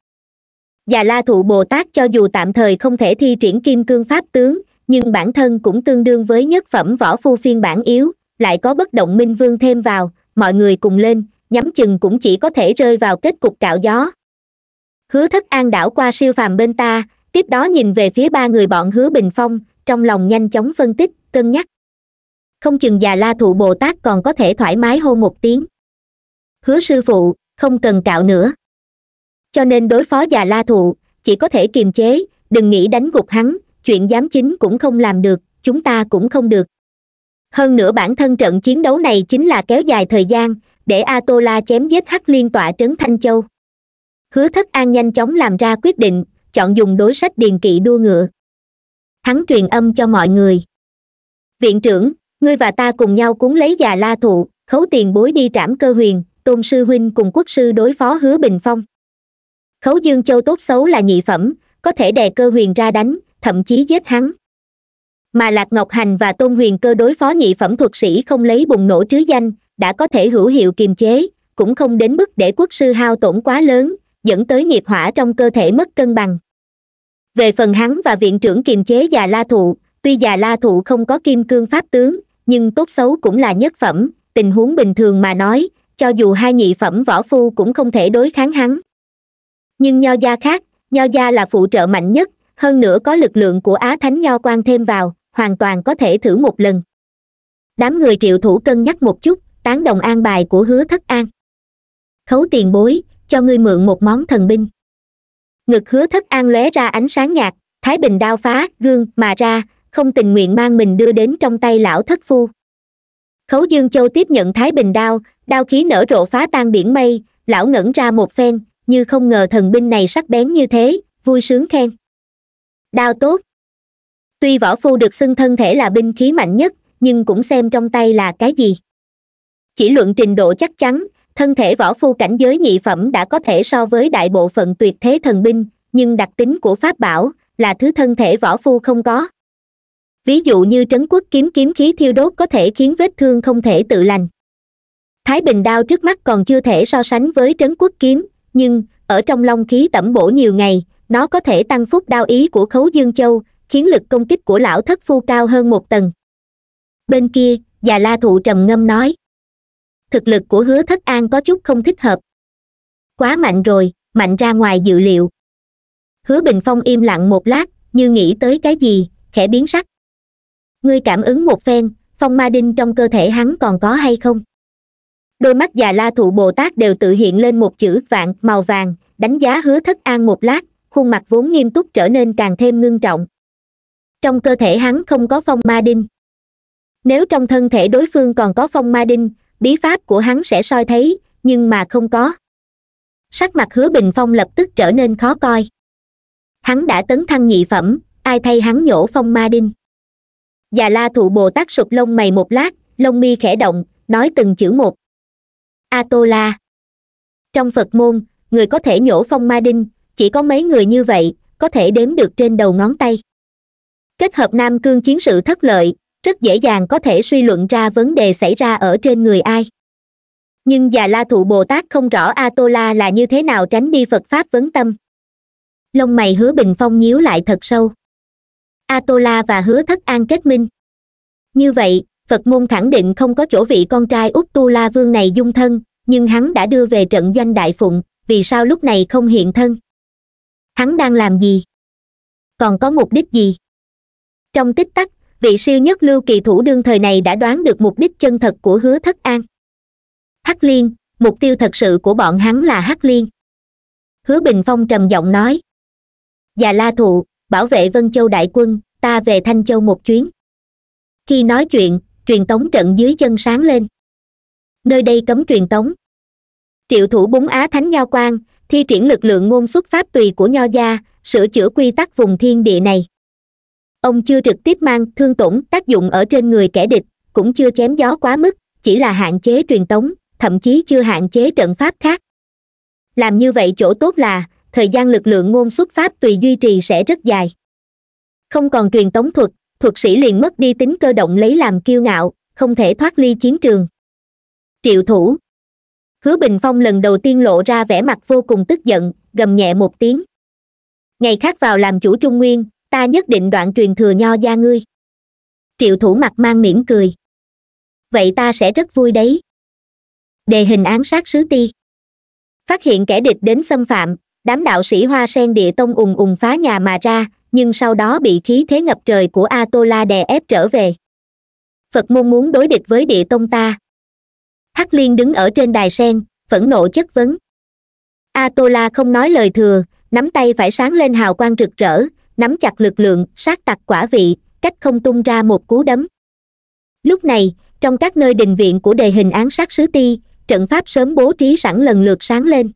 già la thụ bồ tát cho dù tạm thời không thể thi triển kim cương pháp tướng nhưng bản thân cũng tương đương với nhất phẩm võ phu phiên bản yếu lại có bất động minh vương thêm vào mọi người cùng lên nhắm chừng cũng chỉ có thể rơi vào kết cục cạo gió hứa thất an đảo qua siêu phàm bên ta tiếp đó nhìn về phía ba người bọn hứa bình phong trong lòng nhanh chóng phân tích cân nhắc không chừng già la thụ bồ tát còn có thể thoải mái hô một tiếng hứa sư phụ không cần cạo nữa cho nên đối phó già la thụ chỉ có thể kiềm chế đừng nghĩ đánh gục hắn chuyện giám chính cũng không làm được chúng ta cũng không được hơn nữa bản thân trận chiến đấu này chính là kéo dài thời gian để a tô la chém giết hắc liên tọa trấn thanh châu hứa thất an nhanh chóng làm ra quyết định chọn dùng đối sách điền kỵ đua ngựa hắn truyền âm cho mọi người viện trưởng ngươi và ta cùng nhau cuốn lấy già la thụ khấu tiền bối đi trảm cơ huyền tôn sư huynh cùng quốc sư đối phó hứa bình phong khấu dương châu tốt xấu là nhị phẩm có thể đè cơ huyền ra đánh thậm chí giết hắn mà lạc ngọc hành và tôn huyền cơ đối phó nhị phẩm thuật sĩ không lấy bùng nổ trứ danh đã có thể hữu hiệu kiềm chế cũng không đến mức để quốc sư hao tổn quá lớn dẫn tới nghiệp hỏa trong cơ thể mất cân bằng về phần hắn và viện trưởng kiềm chế già la thụ tuy già la thụ không có kim cương pháp tướng nhưng tốt xấu cũng là nhất phẩm tình huống bình thường mà nói cho dù hai nhị phẩm võ phu cũng không thể đối kháng hắn nhưng nho gia khác nho gia là phụ trợ mạnh nhất hơn nữa có lực lượng của á thánh nho quan thêm vào hoàn toàn có thể thử một lần đám người triệu thủ cân nhắc một chút tán đồng an bài của hứa thất an khấu tiền bối cho ngươi mượn một món thần binh ngực hứa thất an lóe ra ánh sáng nhạt thái bình đao phá gương mà ra không tình nguyện mang mình đưa đến trong tay lão thất phu khấu dương châu tiếp nhận thái bình đao đao khí nở rộ phá tan biển mây lão ngẩn ra một phen như không ngờ thần binh này sắc bén như thế vui sướng khen đao tốt tuy võ phu được xưng thân thể là binh khí mạnh nhất nhưng cũng xem trong tay là cái gì chỉ luận trình độ chắc chắn thân thể võ phu cảnh giới nhị phẩm đã có thể so với đại bộ phận tuyệt thế thần binh nhưng đặc tính của pháp bảo là thứ thân thể võ phu không có ví dụ như trấn quốc kiếm kiếm khí thiêu đốt có thể khiến vết thương không thể tự lành thái bình đao trước mắt còn chưa thể so sánh với trấn quốc kiếm nhưng ở trong long khí tẩm bổ nhiều ngày nó có thể tăng phúc đao ý của khấu dương châu khiến lực công kích của lão thất phu cao hơn một tầng bên kia già la thụ trầm ngâm nói thực lực của hứa thất an có chút không thích hợp quá mạnh rồi mạnh ra ngoài dự liệu hứa bình phong im lặng một lát như nghĩ tới cái gì khẽ biến sắc ngươi cảm ứng một phen phong ma đinh trong cơ thể hắn còn có hay không đôi mắt già la thụ bồ tát đều tự hiện lên một chữ vạn màu vàng đánh giá hứa thất an một lát khuôn mặt vốn nghiêm túc trở nên càng thêm ngưng trọng trong cơ thể hắn không có phong ma đinh nếu trong thân thể đối phương còn có phong ma đinh bí pháp của hắn sẽ soi thấy nhưng mà không có sắc mặt hứa bình phong lập tức trở nên khó coi hắn đã tấn thăng nhị phẩm ai thay hắn nhổ phong ma đinh già la thụ bồ tát sụp lông mày một lát lông mi khẽ động nói từng chữ một a tô la trong phật môn người có thể nhổ phong ma đinh chỉ có mấy người như vậy có thể đếm được trên đầu ngón tay kết hợp nam cương chiến sự thất lợi rất dễ dàng có thể suy luận ra vấn đề xảy ra ở trên người ai nhưng già la thụ bồ tát không rõ a tô la là như thế nào tránh đi phật pháp vấn tâm lông mày hứa bình phong nhíu lại thật sâu atola và hứa thất an kết minh như vậy phật môn khẳng định không có chỗ vị con trai út tu la vương này dung thân nhưng hắn đã đưa về trận doanh đại phụng vì sao lúc này không hiện thân hắn đang làm gì còn có mục đích gì trong tích tắc vị siêu nhất lưu kỳ thủ đương thời này đã đoán được mục đích chân thật của hứa thất an hắc liên mục tiêu thật sự của bọn hắn là hắc liên hứa bình phong trầm giọng nói già la thụ bảo vệ vân châu đại quân ta về thanh châu một chuyến khi nói chuyện truyền tống trận dưới chân sáng lên nơi đây cấm truyền tống triệu thủ búng á thánh nho quan thi triển lực lượng ngôn xuất pháp tùy của nho gia sửa chữa quy tắc vùng thiên địa này ông chưa trực tiếp mang thương tổn tác dụng ở trên người kẻ địch cũng chưa chém gió quá mức chỉ là hạn chế truyền tống thậm chí chưa hạn chế trận pháp khác làm như vậy chỗ tốt là thời gian lực lượng ngôn xuất pháp tùy duy trì sẽ rất dài không còn truyền tống thuật thuật sĩ liền mất đi tính cơ động lấy làm kiêu ngạo không thể thoát ly chiến trường triệu thủ hứa bình phong lần đầu tiên lộ ra vẻ mặt vô cùng tức giận gầm nhẹ một tiếng ngày khác vào làm chủ trung nguyên ta nhất định đoạn truyền thừa nho gia ngươi triệu thủ mặt mang mỉm cười vậy ta sẽ rất vui đấy đề hình án sát sứ ti phát hiện kẻ địch đến xâm phạm đám đạo sĩ hoa sen địa tông ùng ùng phá nhà mà ra nhưng sau đó bị khí thế ngập trời của a tô la đè ép trở về phật môn muốn đối địch với địa tông ta hắc liên đứng ở trên đài sen phẫn nộ chất vấn a tô la không nói lời thừa nắm tay phải sáng lên hào quang rực rỡ nắm chặt lực lượng sát tặc quả vị cách không tung ra một cú đấm lúc này trong các nơi đình viện của đề hình án sát sứ ti trận pháp sớm bố trí sẵn lần lượt sáng lên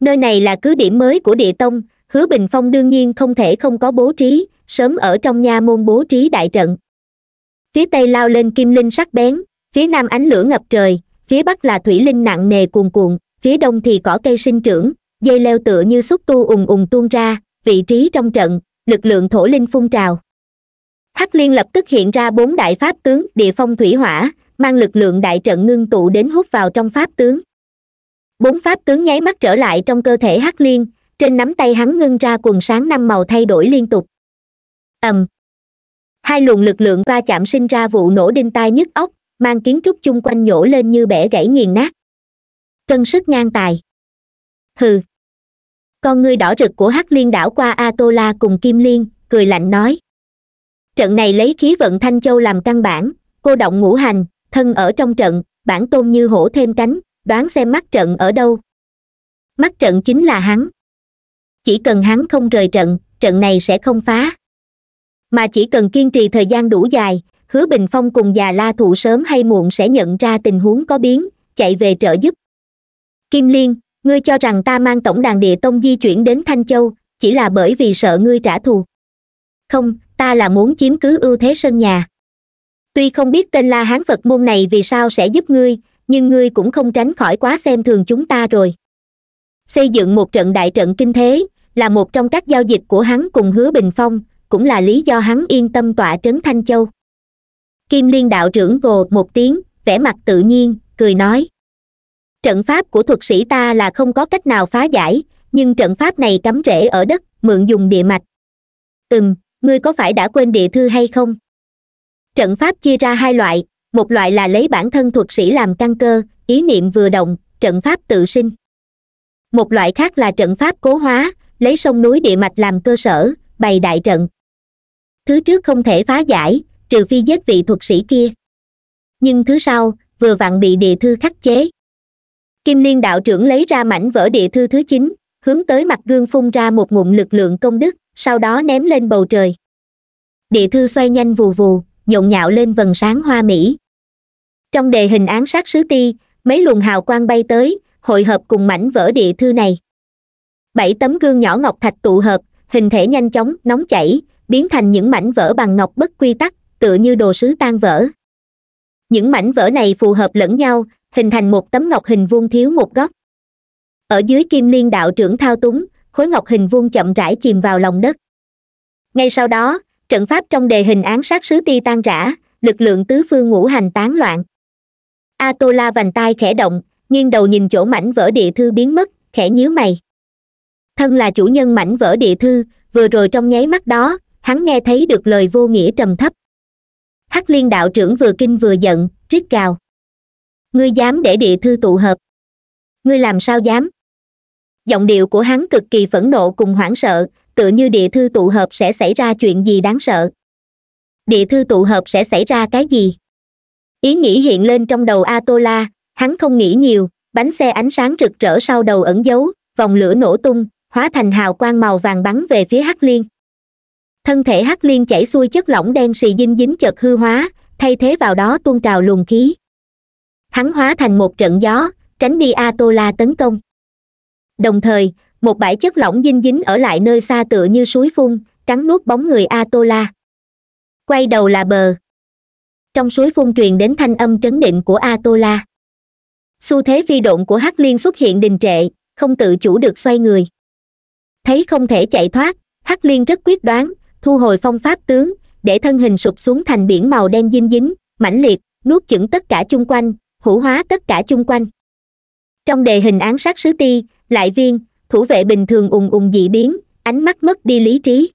nơi này là cứ điểm mới của địa tông hứa bình phong đương nhiên không thể không có bố trí sớm ở trong nha môn bố trí đại trận phía tây lao lên kim linh sắc bén phía nam ánh lửa ngập trời phía bắc là thủy linh nặng nề cuồn cuộn phía đông thì cỏ cây sinh trưởng dây leo tựa như xúc tu ùng ùng tuôn ra vị trí trong trận lực lượng thổ linh phun trào hắc liên lập tức hiện ra bốn đại pháp tướng địa phong thủy hỏa mang lực lượng đại trận ngưng tụ đến hút vào trong pháp tướng bốn pháp tướng nháy mắt trở lại trong cơ thể hắc liên trên nắm tay hắn ngưng ra quần sáng năm màu thay đổi liên tục ầm hai luồng lực lượng va chạm sinh ra vụ nổ đinh tai nhức óc mang kiến trúc chung quanh nhổ lên như bẻ gãy nghiền nát cân sức ngang tài hừ con ngươi đỏ rực của hắc liên đảo qua atola cùng kim liên cười lạnh nói trận này lấy khí vận thanh châu làm căn bản cô động ngũ hành thân ở trong trận bản tôn như hổ thêm cánh đoán xem mắt trận ở đâu mắt trận chính là hắn chỉ cần hắn không rời trận trận này sẽ không phá mà chỉ cần kiên trì thời gian đủ dài hứa bình phong cùng già la thụ sớm hay muộn sẽ nhận ra tình huống có biến chạy về trợ giúp kim liên ngươi cho rằng ta mang tổng đàn địa tông di chuyển đến thanh châu chỉ là bởi vì sợ ngươi trả thù không ta là muốn chiếm cứ ưu thế sân nhà tuy không biết tên la hán phật môn này vì sao sẽ giúp ngươi nhưng ngươi cũng không tránh khỏi quá xem thường chúng ta rồi xây dựng một trận đại trận kinh thế là một trong các giao dịch của hắn cùng hứa bình phong cũng là lý do hắn yên tâm tọa trấn thanh châu kim liên đạo trưởng gồ một tiếng vẻ mặt tự nhiên cười nói trận pháp của thuật sĩ ta là không có cách nào phá giải nhưng trận pháp này cắm rễ ở đất mượn dùng địa mạch ừm ngươi có phải đã quên địa thư hay không trận pháp chia ra hai loại một loại là lấy bản thân thuật sĩ làm căn cơ ý niệm vừa động trận pháp tự sinh một loại khác là trận pháp cố hóa lấy sông núi địa mạch làm cơ sở bày đại trận thứ trước không thể phá giải trừ phi giết vị thuật sĩ kia nhưng thứ sau vừa vặn bị địa thư khắc chế kim liên đạo trưởng lấy ra mảnh vỡ địa thư thứ chín hướng tới mặt gương phun ra một ngụm lực lượng công đức sau đó ném lên bầu trời địa thư xoay nhanh vù vù nhộn nhạo lên vần sáng hoa mỹ trong đề hình án sát sứ ti mấy luồng hào quang bay tới hội hợp cùng mảnh vỡ địa thư này bảy tấm gương nhỏ ngọc thạch tụ hợp hình thể nhanh chóng nóng chảy biến thành những mảnh vỡ bằng ngọc bất quy tắc tựa như đồ sứ tan vỡ những mảnh vỡ này phù hợp lẫn nhau hình thành một tấm ngọc hình vuông thiếu một góc ở dưới kim liên đạo trưởng thao túng khối ngọc hình vuông chậm rãi chìm vào lòng đất ngay sau đó trận pháp trong đề hình án sát sứ ti tan rã lực lượng tứ phương ngũ hành tán loạn atola vành tai khẽ động nghiêng đầu nhìn chỗ mảnh vỡ địa thư biến mất khẽ nhíu mày thân là chủ nhân mảnh vỡ địa thư vừa rồi trong nháy mắt đó hắn nghe thấy được lời vô nghĩa trầm thấp hắc liên đạo trưởng vừa kinh vừa giận rít cào ngươi dám để địa thư tụ hợp ngươi làm sao dám giọng điệu của hắn cực kỳ phẫn nộ cùng hoảng sợ tựa như địa thư tụ hợp sẽ xảy ra chuyện gì đáng sợ địa thư tụ hợp sẽ xảy ra cái gì ý nghĩ hiện lên trong đầu atola hắn không nghĩ nhiều bánh xe ánh sáng rực rỡ sau đầu ẩn dấu, vòng lửa nổ tung hóa thành hào quang màu vàng bắn về phía hắc liên thân thể hắc liên chảy xuôi chất lỏng đen xì dinh dính chợt hư hóa thay thế vào đó tuôn trào luồng khí hắn hóa thành một trận gió tránh đi atola tấn công đồng thời một bãi chất lỏng dinh dính ở lại nơi xa tựa như suối phun cắn nuốt bóng người atola quay đầu là bờ trong suối phun truyền đến thanh âm trấn định của a tô la xu thế phi độn của hắc liên xuất hiện đình trệ không tự chủ được xoay người thấy không thể chạy thoát hắc liên rất quyết đoán thu hồi phong pháp tướng để thân hình sụp xuống thành biển màu đen dinh dính mãnh liệt nuốt chửng tất cả chung quanh hữu hóa tất cả chung quanh trong đề hình án sát sứ ti lại viên thủ vệ bình thường ùng ùng dị biến ánh mắt mất đi lý trí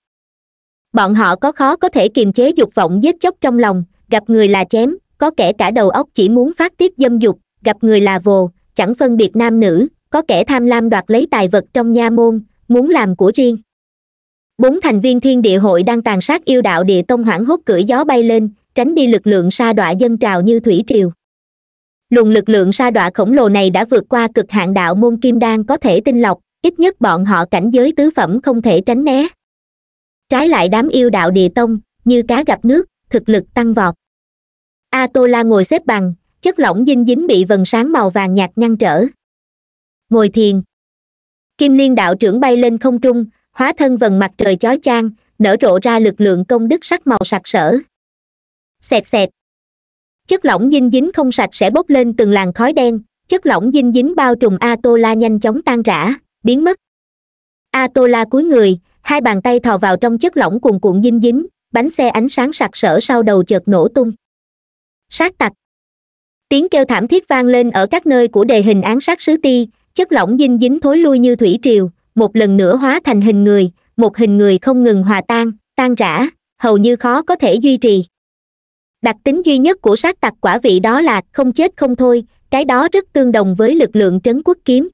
bọn họ có khó có thể kiềm chế dục vọng giết chóc trong lòng gặp người là chém có kẻ cả đầu óc chỉ muốn phát tiết dâm dục gặp người là vồ chẳng phân biệt nam nữ có kẻ tham lam đoạt lấy tài vật trong nha môn muốn làm của riêng bốn thành viên thiên địa hội đang tàn sát yêu đạo địa tông hoảng hốt cưỡi gió bay lên tránh đi lực lượng sa đọa dân trào như thủy triều luồng lực lượng sa đọa khổng lồ này đã vượt qua cực hạn đạo môn kim đan có thể tinh lọc ít nhất bọn họ cảnh giới tứ phẩm không thể tránh né trái lại đám yêu đạo địa tông như cá gặp nước thực lực tăng vọt atola ngồi xếp bằng chất lỏng dinh dính bị vần sáng màu vàng nhạt ngăn trở ngồi thiền kim liên đạo trưởng bay lên không trung hóa thân vần mặt trời chói chang nở rộ ra lực lượng công đức sắc màu sặc sỡ xẹt xẹt chất lỏng dinh dính không sạch sẽ bốc lên từng làn khói đen chất lỏng dinh dính bao trùm atola nhanh chóng tan rã biến mất atola cúi người hai bàn tay thò vào trong chất lỏng cuồn cuộn dinh dính bánh xe ánh sáng sặc sỡ sau đầu chợt nổ tung sát tặc tiếng kêu thảm thiết vang lên ở các nơi của đề hình án sát sứ ti chất lỏng dinh dính thối lui như thủy triều một lần nữa hóa thành hình người một hình người không ngừng hòa tan tan rã hầu như khó có thể duy trì đặc tính duy nhất của sát tặc quả vị đó là không chết không thôi cái đó rất tương đồng với lực lượng trấn quốc kiếm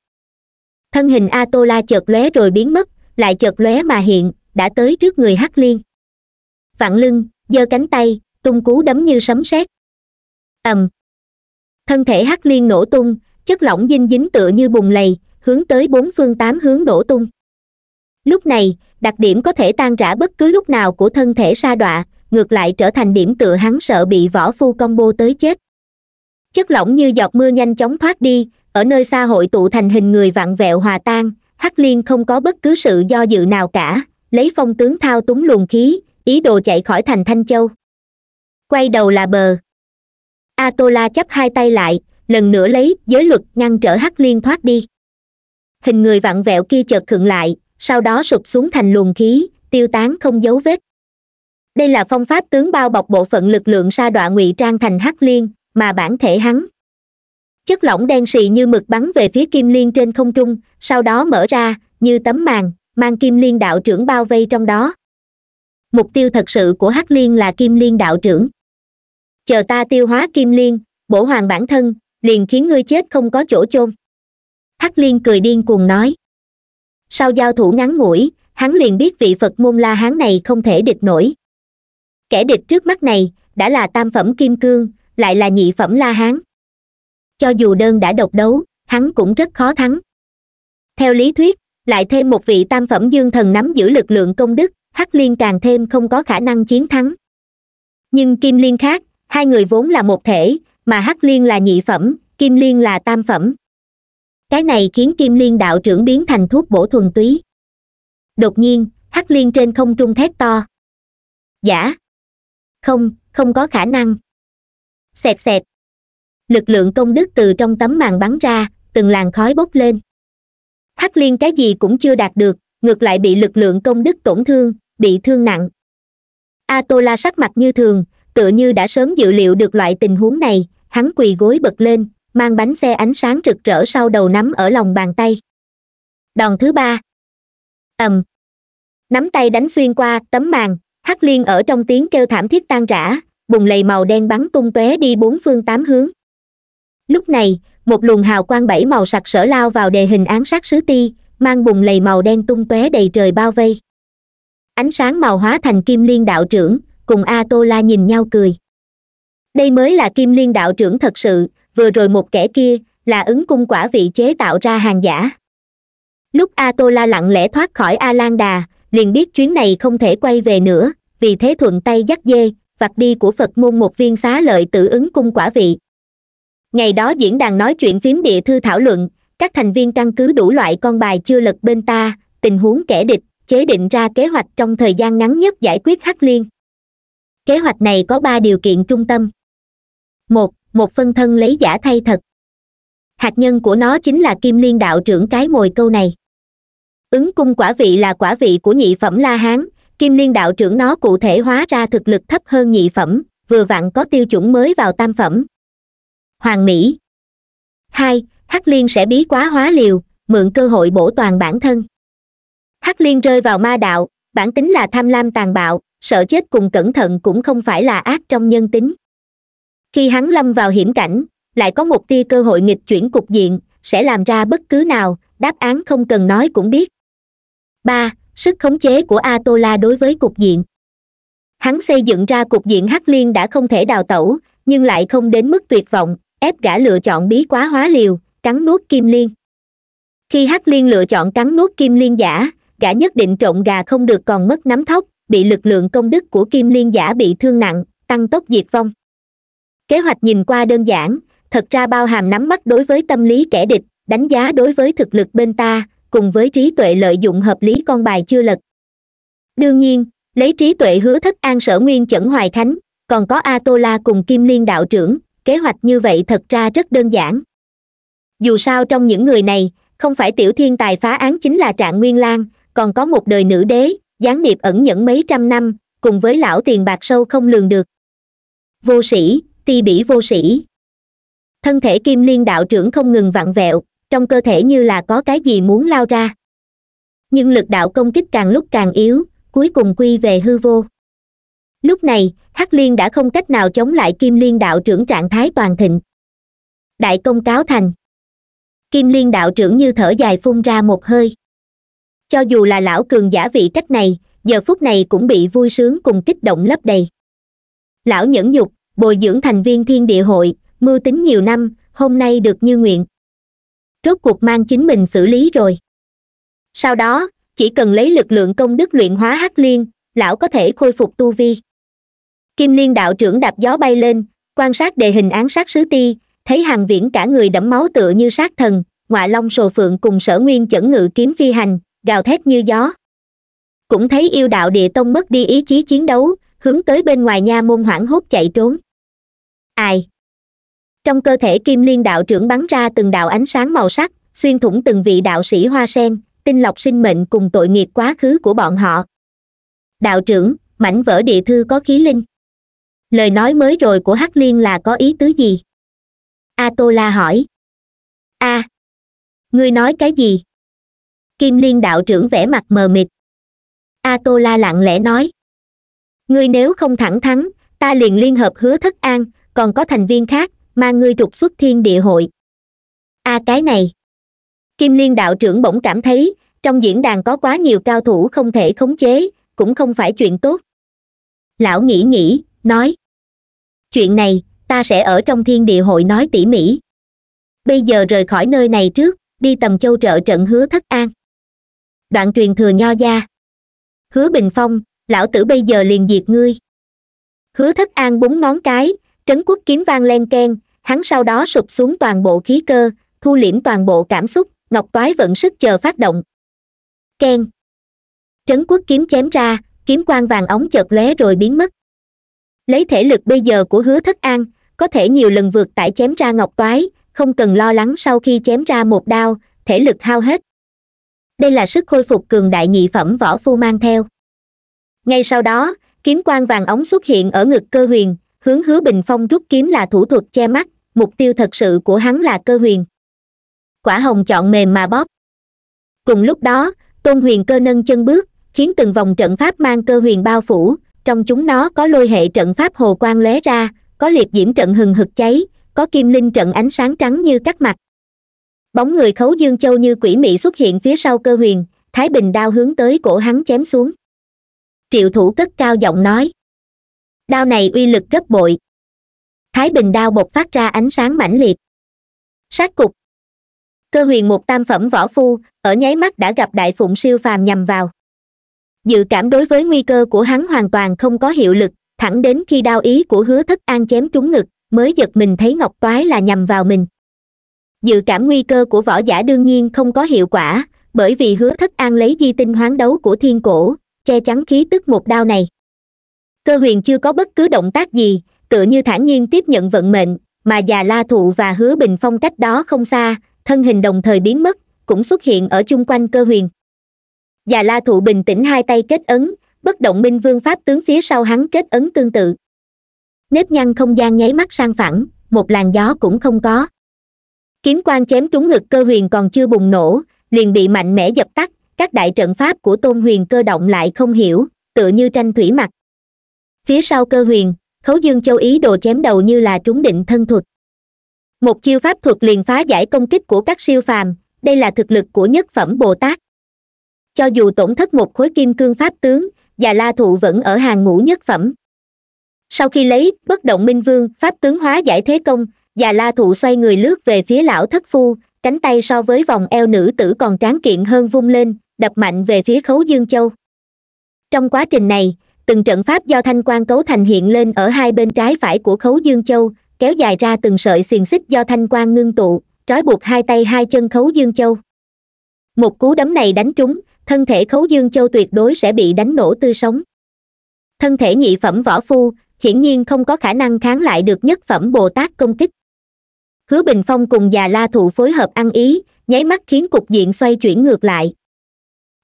thân hình a tô la chợt lóe rồi biến mất lại chợt lóe mà hiện đã tới trước người hắc liên vặn lưng giơ cánh tay tung cú đấm như sấm sét ầm thân thể hắc liên nổ tung chất lỏng dinh dính tựa như bùng lầy hướng tới bốn phương tám hướng nổ tung lúc này đặc điểm có thể tan rã bất cứ lúc nào của thân thể sa đọa ngược lại trở thành điểm tựa hắn sợ bị võ phu combo tới chết chất lỏng như giọt mưa nhanh chóng thoát đi ở nơi xa hội tụ thành hình người vặn vẹo hòa tan hắc liên không có bất cứ sự do dự nào cả lấy phong tướng thao túng luồng khí ý đồ chạy khỏi thành thanh châu quay đầu là bờ atola chắp hai tay lại lần nữa lấy giới luật ngăn trở hắc liên thoát đi hình người vặn vẹo kia chợt khựng lại sau đó sụp xuống thành luồng khí tiêu tán không dấu vết đây là phong pháp tướng bao bọc bộ phận lực lượng sa đọa ngụy trang thành hắc liên mà bản thể hắn chất lỏng đen sì như mực bắn về phía kim liên trên không trung sau đó mở ra như tấm màn mang kim liên đạo trưởng bao vây trong đó mục tiêu thật sự của hắc liên là kim liên đạo trưởng chờ ta tiêu hóa kim liên bổ hoàng bản thân liền khiến ngươi chết không có chỗ chôn hắc liên cười điên cuồng nói sau giao thủ ngắn ngủi hắn liền biết vị phật môn la hán này không thể địch nổi kẻ địch trước mắt này đã là tam phẩm kim cương lại là nhị phẩm la hán cho dù đơn đã độc đấu hắn cũng rất khó thắng theo lý thuyết lại thêm một vị tam phẩm dương thần nắm giữ lực lượng công đức hắc liên càng thêm không có khả năng chiến thắng nhưng kim liên khác hai người vốn là một thể mà hắc liên là nhị phẩm kim liên là tam phẩm cái này khiến kim liên đạo trưởng biến thành thuốc bổ thuần túy đột nhiên hắc liên trên không trung thét to giả không không có khả năng xẹt xẹt lực lượng công đức từ trong tấm màn bắn ra từng làn khói bốc lên hắc liên cái gì cũng chưa đạt được ngược lại bị lực lượng công đức tổn thương bị thương nặng a tô la sắc mặt như thường tựa như đã sớm dự liệu được loại tình huống này hắn quỳ gối bật lên mang bánh xe ánh sáng rực rỡ sau đầu nắm ở lòng bàn tay đòn thứ ba ầm nắm tay đánh xuyên qua tấm màn hắc liên ở trong tiếng kêu thảm thiết tan rã bùng lầy màu đen bắn tung tóe đi bốn phương tám hướng lúc này một luồng hào quang bảy màu sặc sỡ lao vào đề hình án sát sứ ti mang bùng lầy màu đen tung tóe đầy trời bao vây ánh sáng màu hóa thành kim liên đạo trưởng cùng a tô la nhìn nhau cười đây mới là kim liên đạo trưởng thật sự vừa rồi một kẻ kia là ứng cung quả vị chế tạo ra hàng giả lúc a tô la lặng lẽ thoát khỏi a lan đà liền biết chuyến này không thể quay về nữa vì thế thuận tay dắt dê vặt đi của phật môn một viên xá lợi tự ứng cung quả vị ngày đó diễn đàn nói chuyện phím địa thư thảo luận các thành viên căn cứ đủ loại con bài chưa lật bên ta tình huống kẻ địch chế định ra kế hoạch trong thời gian ngắn nhất giải quyết hắc liên kế hoạch này có ba điều kiện trung tâm một một phân thân lấy giả thay thật hạt nhân của nó chính là kim liên đạo trưởng cái mồi câu này ứng cung quả vị là quả vị của nhị phẩm la hán kim liên đạo trưởng nó cụ thể hóa ra thực lực thấp hơn nhị phẩm vừa vặn có tiêu chuẩn mới vào tam phẩm hoàng mỹ hai hắc liên sẽ bí quá hóa liều mượn cơ hội bổ toàn bản thân hắc liên rơi vào ma đạo bản tính là tham lam tàn bạo sợ chết cùng cẩn thận cũng không phải là ác trong nhân tính khi hắn lâm vào hiểm cảnh lại có một tia cơ hội nghịch chuyển cục diện sẽ làm ra bất cứ nào đáp án không cần nói cũng biết ba sức khống chế của atola đối với cục diện hắn xây dựng ra cục diện hắc liên đã không thể đào tẩu nhưng lại không đến mức tuyệt vọng ép gã lựa chọn bí quá hóa liều cắn nuốt kim liên khi hắc liên lựa chọn cắn nuốt kim liên giả gã nhất định trộn gà không được còn mất nắm thóc bị lực lượng công đức của kim liên giả bị thương nặng tăng tốc diệt vong kế hoạch nhìn qua đơn giản thật ra bao hàm nắm bắt đối với tâm lý kẻ địch đánh giá đối với thực lực bên ta cùng với trí tuệ lợi dụng hợp lý con bài chưa lật đương nhiên lấy trí tuệ hứa thất an sở nguyên chẩn hoài thánh còn có a tô la cùng kim liên đạo trưởng kế hoạch như vậy thật ra rất đơn giản dù sao trong những người này không phải tiểu thiên tài phá án chính là trạng nguyên lan còn có một đời nữ đế gián điệp ẩn nhẫn mấy trăm năm cùng với lão tiền bạc sâu không lường được vô sĩ ti bỉ vô sĩ thân thể kim liên đạo trưởng không ngừng vặn vẹo trong cơ thể như là có cái gì muốn lao ra nhưng lực đạo công kích càng lúc càng yếu cuối cùng quy về hư vô lúc này hắc liên đã không cách nào chống lại kim liên đạo trưởng trạng thái toàn thịnh đại công cáo thành kim liên đạo trưởng như thở dài phun ra một hơi cho dù là lão cường giả vị cách này giờ phút này cũng bị vui sướng cùng kích động lấp đầy lão nhẫn nhục bồi dưỡng thành viên thiên địa hội mưu tính nhiều năm hôm nay được như nguyện rốt cuộc mang chính mình xử lý rồi sau đó chỉ cần lấy lực lượng công đức luyện hóa hắc liên lão có thể khôi phục tu vi kim liên đạo trưởng đạp gió bay lên quan sát đề hình án sát sứ ti thấy hàng viễn cả người đẫm máu tựa như sát thần ngoại long sồ phượng cùng sở nguyên chẩn ngự kiếm phi hành gào thét như gió cũng thấy yêu đạo địa tông mất đi ý chí chiến đấu hướng tới bên ngoài nha môn hoảng hốt chạy trốn ai trong cơ thể kim liên đạo trưởng bắn ra từng đạo ánh sáng màu sắc xuyên thủng từng vị đạo sĩ hoa sen tinh lọc sinh mệnh cùng tội nghiệp quá khứ của bọn họ đạo trưởng mảnh vỡ địa thư có khí linh lời nói mới rồi của hắc liên là có ý tứ gì a tô la hỏi a à, ngươi nói cái gì kim liên đạo trưởng vẻ mặt mờ mịt a tô la lặng lẽ nói ngươi nếu không thẳng thắn ta liền liên hợp hứa thất an còn có thành viên khác mang ngươi trục xuất thiên địa hội a à cái này kim liên đạo trưởng bỗng cảm thấy trong diễn đàn có quá nhiều cao thủ không thể khống chế cũng không phải chuyện tốt lão nghĩ nghĩ nói chuyện này ta sẽ ở trong thiên địa hội nói tỉ mỉ bây giờ rời khỏi nơi này trước đi tầm châu trợ trận hứa thất an đoạn truyền thừa nho gia hứa bình phong lão tử bây giờ liền diệt ngươi hứa thất an búng ngón cái trấn quốc kiếm vang len k hắn sau đó sụp xuống toàn bộ khí cơ thu liễm toàn bộ cảm xúc ngọc toái vận sức chờ phát động k trấn quốc kiếm chém ra kiếm quang vàng ống chợt lóe rồi biến mất lấy thể lực bây giờ của hứa thất an có thể nhiều lần vượt tải chém ra ngọc toái không cần lo lắng sau khi chém ra một đao thể lực hao hết đây là sức khôi phục cường đại nhị phẩm võ phu mang theo ngay sau đó kiếm quan vàng ống xuất hiện ở ngực cơ huyền hướng hứa bình phong rút kiếm là thủ thuật che mắt mục tiêu thật sự của hắn là cơ huyền quả hồng chọn mềm mà bóp cùng lúc đó tôn huyền cơ nâng chân bước khiến từng vòng trận pháp mang cơ huyền bao phủ trong chúng nó có lôi hệ trận pháp hồ quang lóe ra có liệt diễm trận hừng hực cháy có kim linh trận ánh sáng trắng như cắt mặt bóng người khấu dương châu như quỷ mị xuất hiện phía sau cơ huyền thái bình đao hướng tới cổ hắn chém xuống triệu thủ cất cao giọng nói đao này uy lực gấp bội thái bình đao bộc phát ra ánh sáng mãnh liệt sát cục cơ huyền một tam phẩm võ phu ở nháy mắt đã gặp đại phụng siêu phàm nhằm vào dự cảm đối với nguy cơ của hắn hoàn toàn không có hiệu lực thẳng đến khi đao ý của hứa thất an chém trúng ngực mới giật mình thấy ngọc toái là nhằm vào mình dự cảm nguy cơ của võ giả đương nhiên không có hiệu quả bởi vì hứa thất an lấy di tinh hoán đấu của thiên cổ che chắn khí tức một đao này cơ huyền chưa có bất cứ động tác gì tựa như thản nhiên tiếp nhận vận mệnh mà già la thụ và hứa bình phong cách đó không xa thân hình đồng thời biến mất cũng xuất hiện ở chung quanh cơ huyền già la thụ bình tĩnh hai tay kết ấn bất động minh vương pháp tướng phía sau hắn kết ấn tương tự nếp nhăn không gian nháy mắt sang phẳng một làn gió cũng không có kiếm quan chém trúng ngực cơ huyền còn chưa bùng nổ liền bị mạnh mẽ dập tắt các đại trận pháp của tôn huyền cơ động lại không hiểu tựa như tranh thủy mặt phía sau cơ huyền khấu dương châu ý đồ chém đầu như là trúng định thân thuật một chiêu pháp thuật liền phá giải công kích của các siêu phàm đây là thực lực của nhất phẩm bồ tát cho dù tổn thất một khối kim cương pháp tướng và la thụ vẫn ở hàng ngũ nhất phẩm sau khi lấy bất động minh vương pháp tướng hóa giải thế công và la thụ xoay người lướt về phía lão thất phu cánh tay so với vòng eo nữ tử còn tráng kiện hơn vung lên đập mạnh về phía khấu dương châu trong quá trình này từng trận pháp do thanh quan cấu thành hiện lên ở hai bên trái phải của khấu dương châu kéo dài ra từng sợi xiềng xích do thanh quan ngưng tụ trói buộc hai tay hai chân khấu dương châu một cú đấm này đánh trúng thân thể khấu dương châu tuyệt đối sẽ bị đánh nổ tươi sống thân thể nhị phẩm võ phu hiển nhiên không có khả năng kháng lại được nhất phẩm bồ tát công kích hứa bình phong cùng già la thụ phối hợp ăn ý nháy mắt khiến cục diện xoay chuyển ngược lại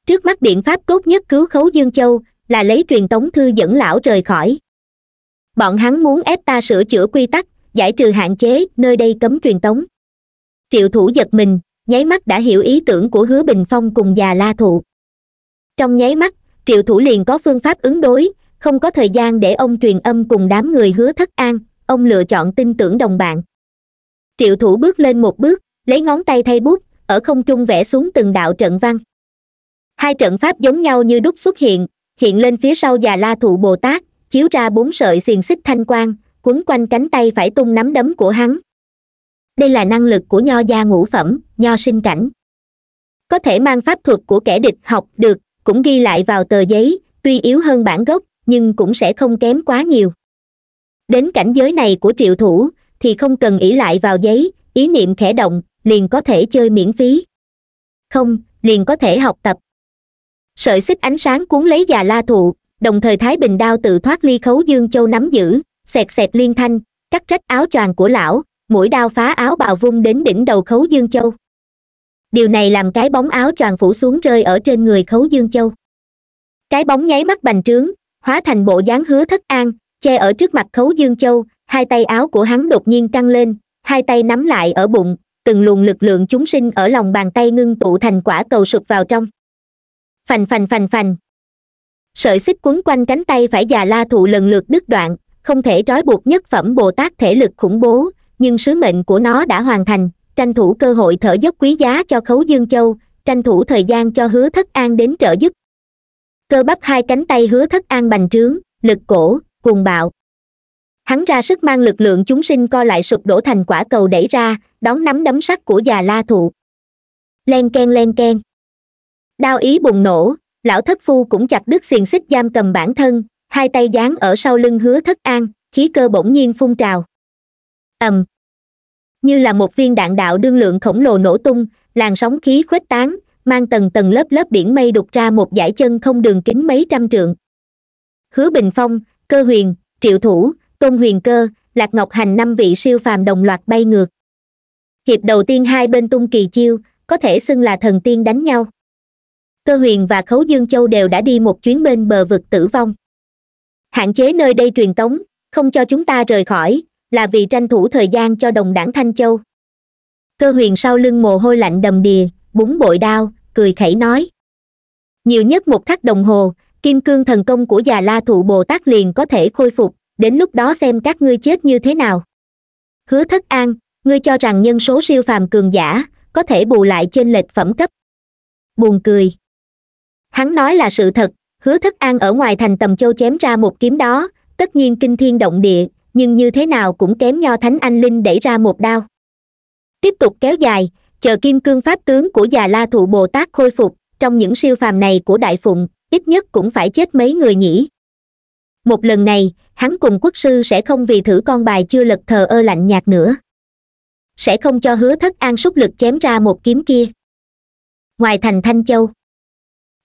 trước mắt biện pháp tốt nhất cứu khấu dương châu là lấy truyền tống thư dẫn lão rời khỏi bọn hắn muốn ép ta sửa chữa quy tắc giải trừ hạn chế nơi đây cấm truyền tống triệu thủ giật mình nháy mắt đã hiểu ý tưởng của hứa bình phong cùng già la thụ trong nháy mắt triệu thủ liền có phương pháp ứng đối không có thời gian để ông truyền âm cùng đám người hứa thất an ông lựa chọn tin tưởng đồng bạn triệu thủ bước lên một bước lấy ngón tay thay bút ở không trung vẽ xuống từng đạo trận văn hai trận pháp giống nhau như đúc xuất hiện hiện lên phía sau già la thụ bồ tát chiếu ra bốn sợi xiềng xích thanh quang quấn quanh cánh tay phải tung nắm đấm của hắn đây là năng lực của nho gia ngũ phẩm nho sinh cảnh có thể mang pháp thuật của kẻ địch học được cũng ghi lại vào tờ giấy tuy yếu hơn bản gốc nhưng cũng sẽ không kém quá nhiều đến cảnh giới này của triệu thủ thì không cần ỷ lại vào giấy ý niệm khẽ động liền có thể chơi miễn phí không liền có thể học tập sợi xích ánh sáng cuốn lấy già la thụ đồng thời thái bình đao tự thoát ly khấu dương châu nắm giữ xẹt xẹt liên thanh cắt rách áo choàng của lão mũi đao phá áo bào vung đến đỉnh đầu khấu dương châu điều này làm cái bóng áo choàng phủ xuống rơi ở trên người khấu dương châu cái bóng nháy mắt bành trướng hóa thành bộ dáng hứa thất an che ở trước mặt khấu dương châu hai tay áo của hắn đột nhiên căng lên hai tay nắm lại ở bụng từng luồng lực lượng chúng sinh ở lòng bàn tay ngưng tụ thành quả cầu sụp vào trong phành phành phành phành sợi xích quấn quanh cánh tay phải già la thụ lần lượt đứt đoạn không thể trói buộc nhất phẩm bồ tát thể lực khủng bố nhưng sứ mệnh của nó đã hoàn thành tranh thủ cơ hội thở dốc quý giá cho khấu dương châu tranh thủ thời gian cho hứa thất an đến trợ giúp cơ bắp hai cánh tay hứa thất an bành trướng lực cổ cuồng bạo hắn ra sức mang lực lượng chúng sinh co lại sụp đổ thành quả cầu đẩy ra đón nắm đấm sắt của già la thụ len k len k e đao ý bùng nổ lão thất phu cũng chặt đứt xiềng xích giam cầm bản thân hai tay giáng ở sau lưng hứa thất an khí cơ bỗng nhiên phun trào ầm như là một viên đạn đạo đương lượng khổng lồ nổ tung làn sóng khí khuếch tán mang tầng tầng lớp lớp biển mây đục ra một dải chân không đường kính mấy trăm trượng hứa bình phong cơ huyền triệu thủ tôn huyền cơ lạc ngọc hành năm vị siêu phàm đồng loạt bay ngược hiệp đầu tiên hai bên tung kỳ chiêu có thể xưng là thần tiên đánh nhau cơ huyền và khấu dương châu đều đã đi một chuyến bên bờ vực tử vong hạn chế nơi đây truyền tống không cho chúng ta rời khỏi là vì tranh thủ thời gian cho đồng đảng thanh châu cơ huyền sau lưng mồ hôi lạnh đầm đìa búng bội đao cười khẩy nói nhiều nhất một khắc đồng hồ kim cương thần công của già la thụ bồ tát liền có thể khôi phục đến lúc đó xem các ngươi chết như thế nào hứa thất an ngươi cho rằng nhân số siêu phàm cường giả có thể bù lại trên lệch phẩm cấp buồn cười hắn nói là sự thật hứa thất an ở ngoài thành tầm châu chém ra một kiếm đó tất nhiên kinh thiên động địa nhưng như thế nào cũng kém nho thánh anh linh đẩy ra một đao tiếp tục kéo dài chờ kim cương pháp tướng của già la thụ bồ tát khôi phục trong những siêu phàm này của đại phụng ít nhất cũng phải chết mấy người nhỉ một lần này hắn cùng quốc sư sẽ không vì thử con bài chưa lật thờ ơ lạnh nhạt nữa sẽ không cho hứa thất an súc lực chém ra một kiếm kia ngoài thành thanh châu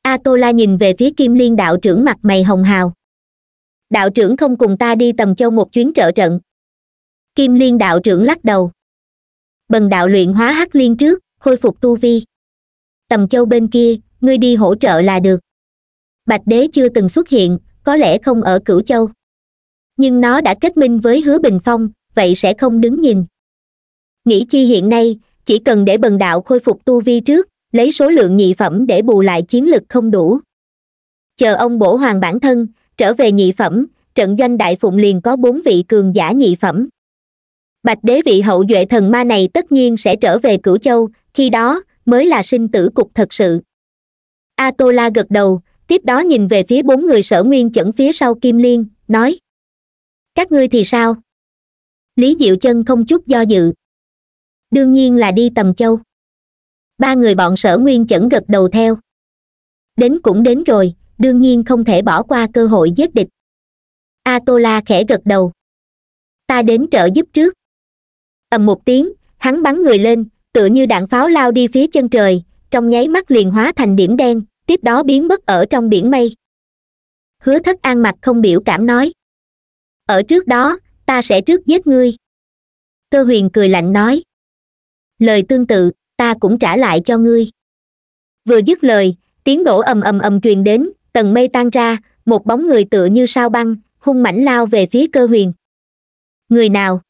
a tô la nhìn về phía kim liên đạo trưởng mặt mày hồng hào đạo trưởng không cùng ta đi tầm châu một chuyến trợ trận kim liên đạo trưởng lắc đầu bần đạo luyện hóa hắc liên trước khôi phục tu vi tầm châu bên kia ngươi đi hỗ trợ là được bạch đế chưa từng xuất hiện có lẽ không ở cửu châu nhưng nó đã kết minh với hứa bình phong vậy sẽ không đứng nhìn nghĩ chi hiện nay chỉ cần để bần đạo khôi phục tu vi trước lấy số lượng nhị phẩm để bù lại chiến lực không đủ chờ ông bổ hoàng bản thân trở về nhị phẩm trận doanh đại phụng liền có bốn vị cường giả nhị phẩm bạch đế vị hậu duệ thần ma này tất nhiên sẽ trở về cửu châu khi đó mới là sinh tử cục thật sự a tô la gật đầu tiếp đó nhìn về phía bốn người sở nguyên chẩn phía sau kim liên nói các ngươi thì sao lý diệu chân không chút do dự đương nhiên là đi tầm châu ba người bọn sở nguyên chẩn gật đầu theo đến cũng đến rồi đương nhiên không thể bỏ qua cơ hội giết địch a tô la khẽ gật đầu ta đến trợ giúp trước ầm một tiếng hắn bắn người lên tựa như đạn pháo lao đi phía chân trời trong nháy mắt liền hóa thành điểm đen tiếp đó biến mất ở trong biển mây hứa thất an mặt không biểu cảm nói ở trước đó ta sẽ trước giết ngươi cơ huyền cười lạnh nói lời tương tự ta cũng trả lại cho ngươi vừa dứt lời tiếng nổ ầm ầm ầm truyền đến tầng mây tan ra một bóng người tựa như sao băng hung mãnh lao về phía cơ huyền người nào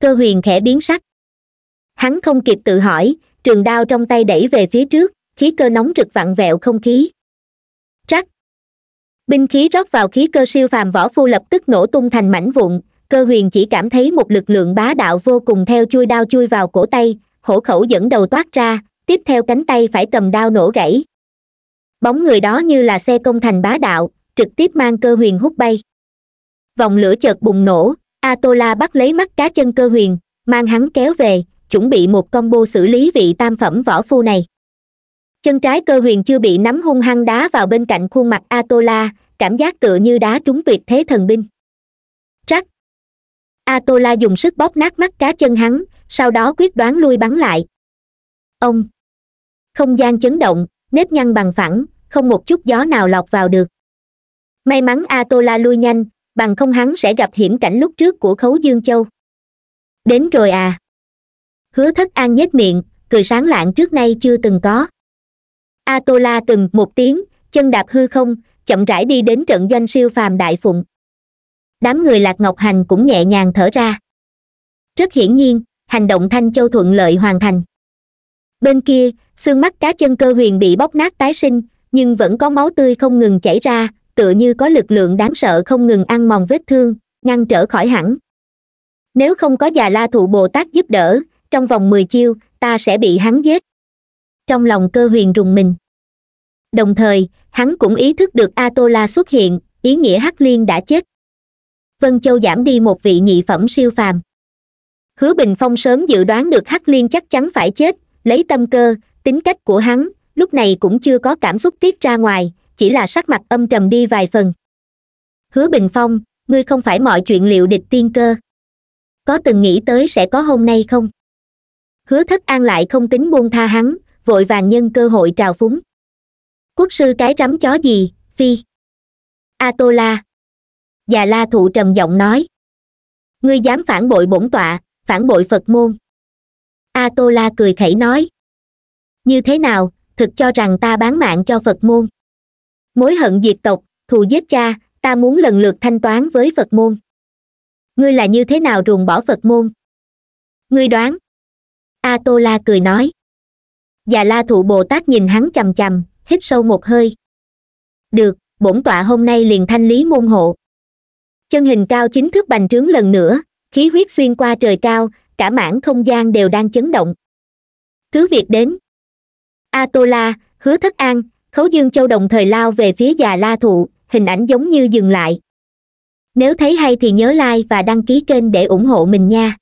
cơ huyền khẽ biến sắc hắn không kịp tự hỏi trường đao trong tay đẩy về phía trước khí cơ nóng rực vặn vẹo không khí rắc binh khí rót vào khí cơ siêu phàm võ phu lập tức nổ tung thành mảnh vụn cơ huyền chỉ cảm thấy một lực lượng bá đạo vô cùng theo chui đao chui vào cổ tay hổ khẩu dẫn đầu toát ra tiếp theo cánh tay phải cầm đao nổ gãy bóng người đó như là xe công thành bá đạo trực tiếp mang cơ huyền hút bay vòng lửa chợt bùng nổ atola bắt lấy mắt cá chân cơ huyền mang hắn kéo về chuẩn bị một combo xử lý vị tam phẩm võ phu này chân trái cơ huyền chưa bị nắm hung hăng đá vào bên cạnh khuôn mặt atola cảm giác tựa như đá trúng tuyệt thế thần binh trắc atola dùng sức bóp nát mắt cá chân hắn sau đó quyết đoán lui bắn lại ông không gian chấn động nếp nhăn bằng phẳng không một chút gió nào lọt vào được may mắn atola lui nhanh bằng không hắn sẽ gặp hiểm cảnh lúc trước của khấu dương châu đến rồi à hứa thất an nhếch miệng cười sáng lạng trước nay chưa từng có atola từng một tiếng chân đạp hư không chậm rãi đi đến trận doanh siêu phàm đại phụng đám người lạc ngọc hành cũng nhẹ nhàng thở ra rất hiển nhiên hành động thanh châu thuận lợi hoàn thành bên kia xương mắt cá chân cơ huyền bị bóc nát tái sinh nhưng vẫn có máu tươi không ngừng chảy ra tựa như có lực lượng đáng sợ không ngừng ăn mòn vết thương ngăn trở khỏi hẳn nếu không có già la thụ bồ tát giúp đỡ trong vòng mười chiêu ta sẽ bị hắn giết trong lòng cơ huyền rùng mình đồng thời hắn cũng ý thức được atola xuất hiện ý nghĩa hắc liên đã chết vân châu giảm đi một vị nhị phẩm siêu phàm hứa bình phong sớm dự đoán được hắc liên chắc chắn phải chết lấy tâm cơ tính cách của hắn lúc này cũng chưa có cảm xúc tiết ra ngoài chỉ là sắc mặt âm trầm đi vài phần hứa bình phong ngươi không phải mọi chuyện liệu địch tiên cơ có từng nghĩ tới sẽ có hôm nay không hứa thất an lại không tính buông tha hắn vội vàng nhân cơ hội trào phúng quốc sư cái rắm chó gì phi atola già la thụ trầm giọng nói ngươi dám phản bội bổn tọa phản bội phật môn atola cười khẩy nói như thế nào thực cho rằng ta bán mạng cho phật môn mối hận diệt tộc thù giết cha ta muốn lần lượt thanh toán với phật môn ngươi là như thế nào ruồng bỏ phật môn ngươi đoán atola cười nói già la thụ bồ tát nhìn hắn c h hít sâu một hơi được bổn tọa hôm nay liền thanh lý môn hộ chân hình cao chính thức bành trướng lần nữa khí huyết xuyên qua trời cao cả mảng không gian đều đang chấn động cứ việc đến a tô la hứa thất an khấu dương châu đồng thời lao về phía già la thụ hình ảnh giống như dừng lại nếu thấy hay thì nhớ like và đăng ký kênh để ủng hộ mình nha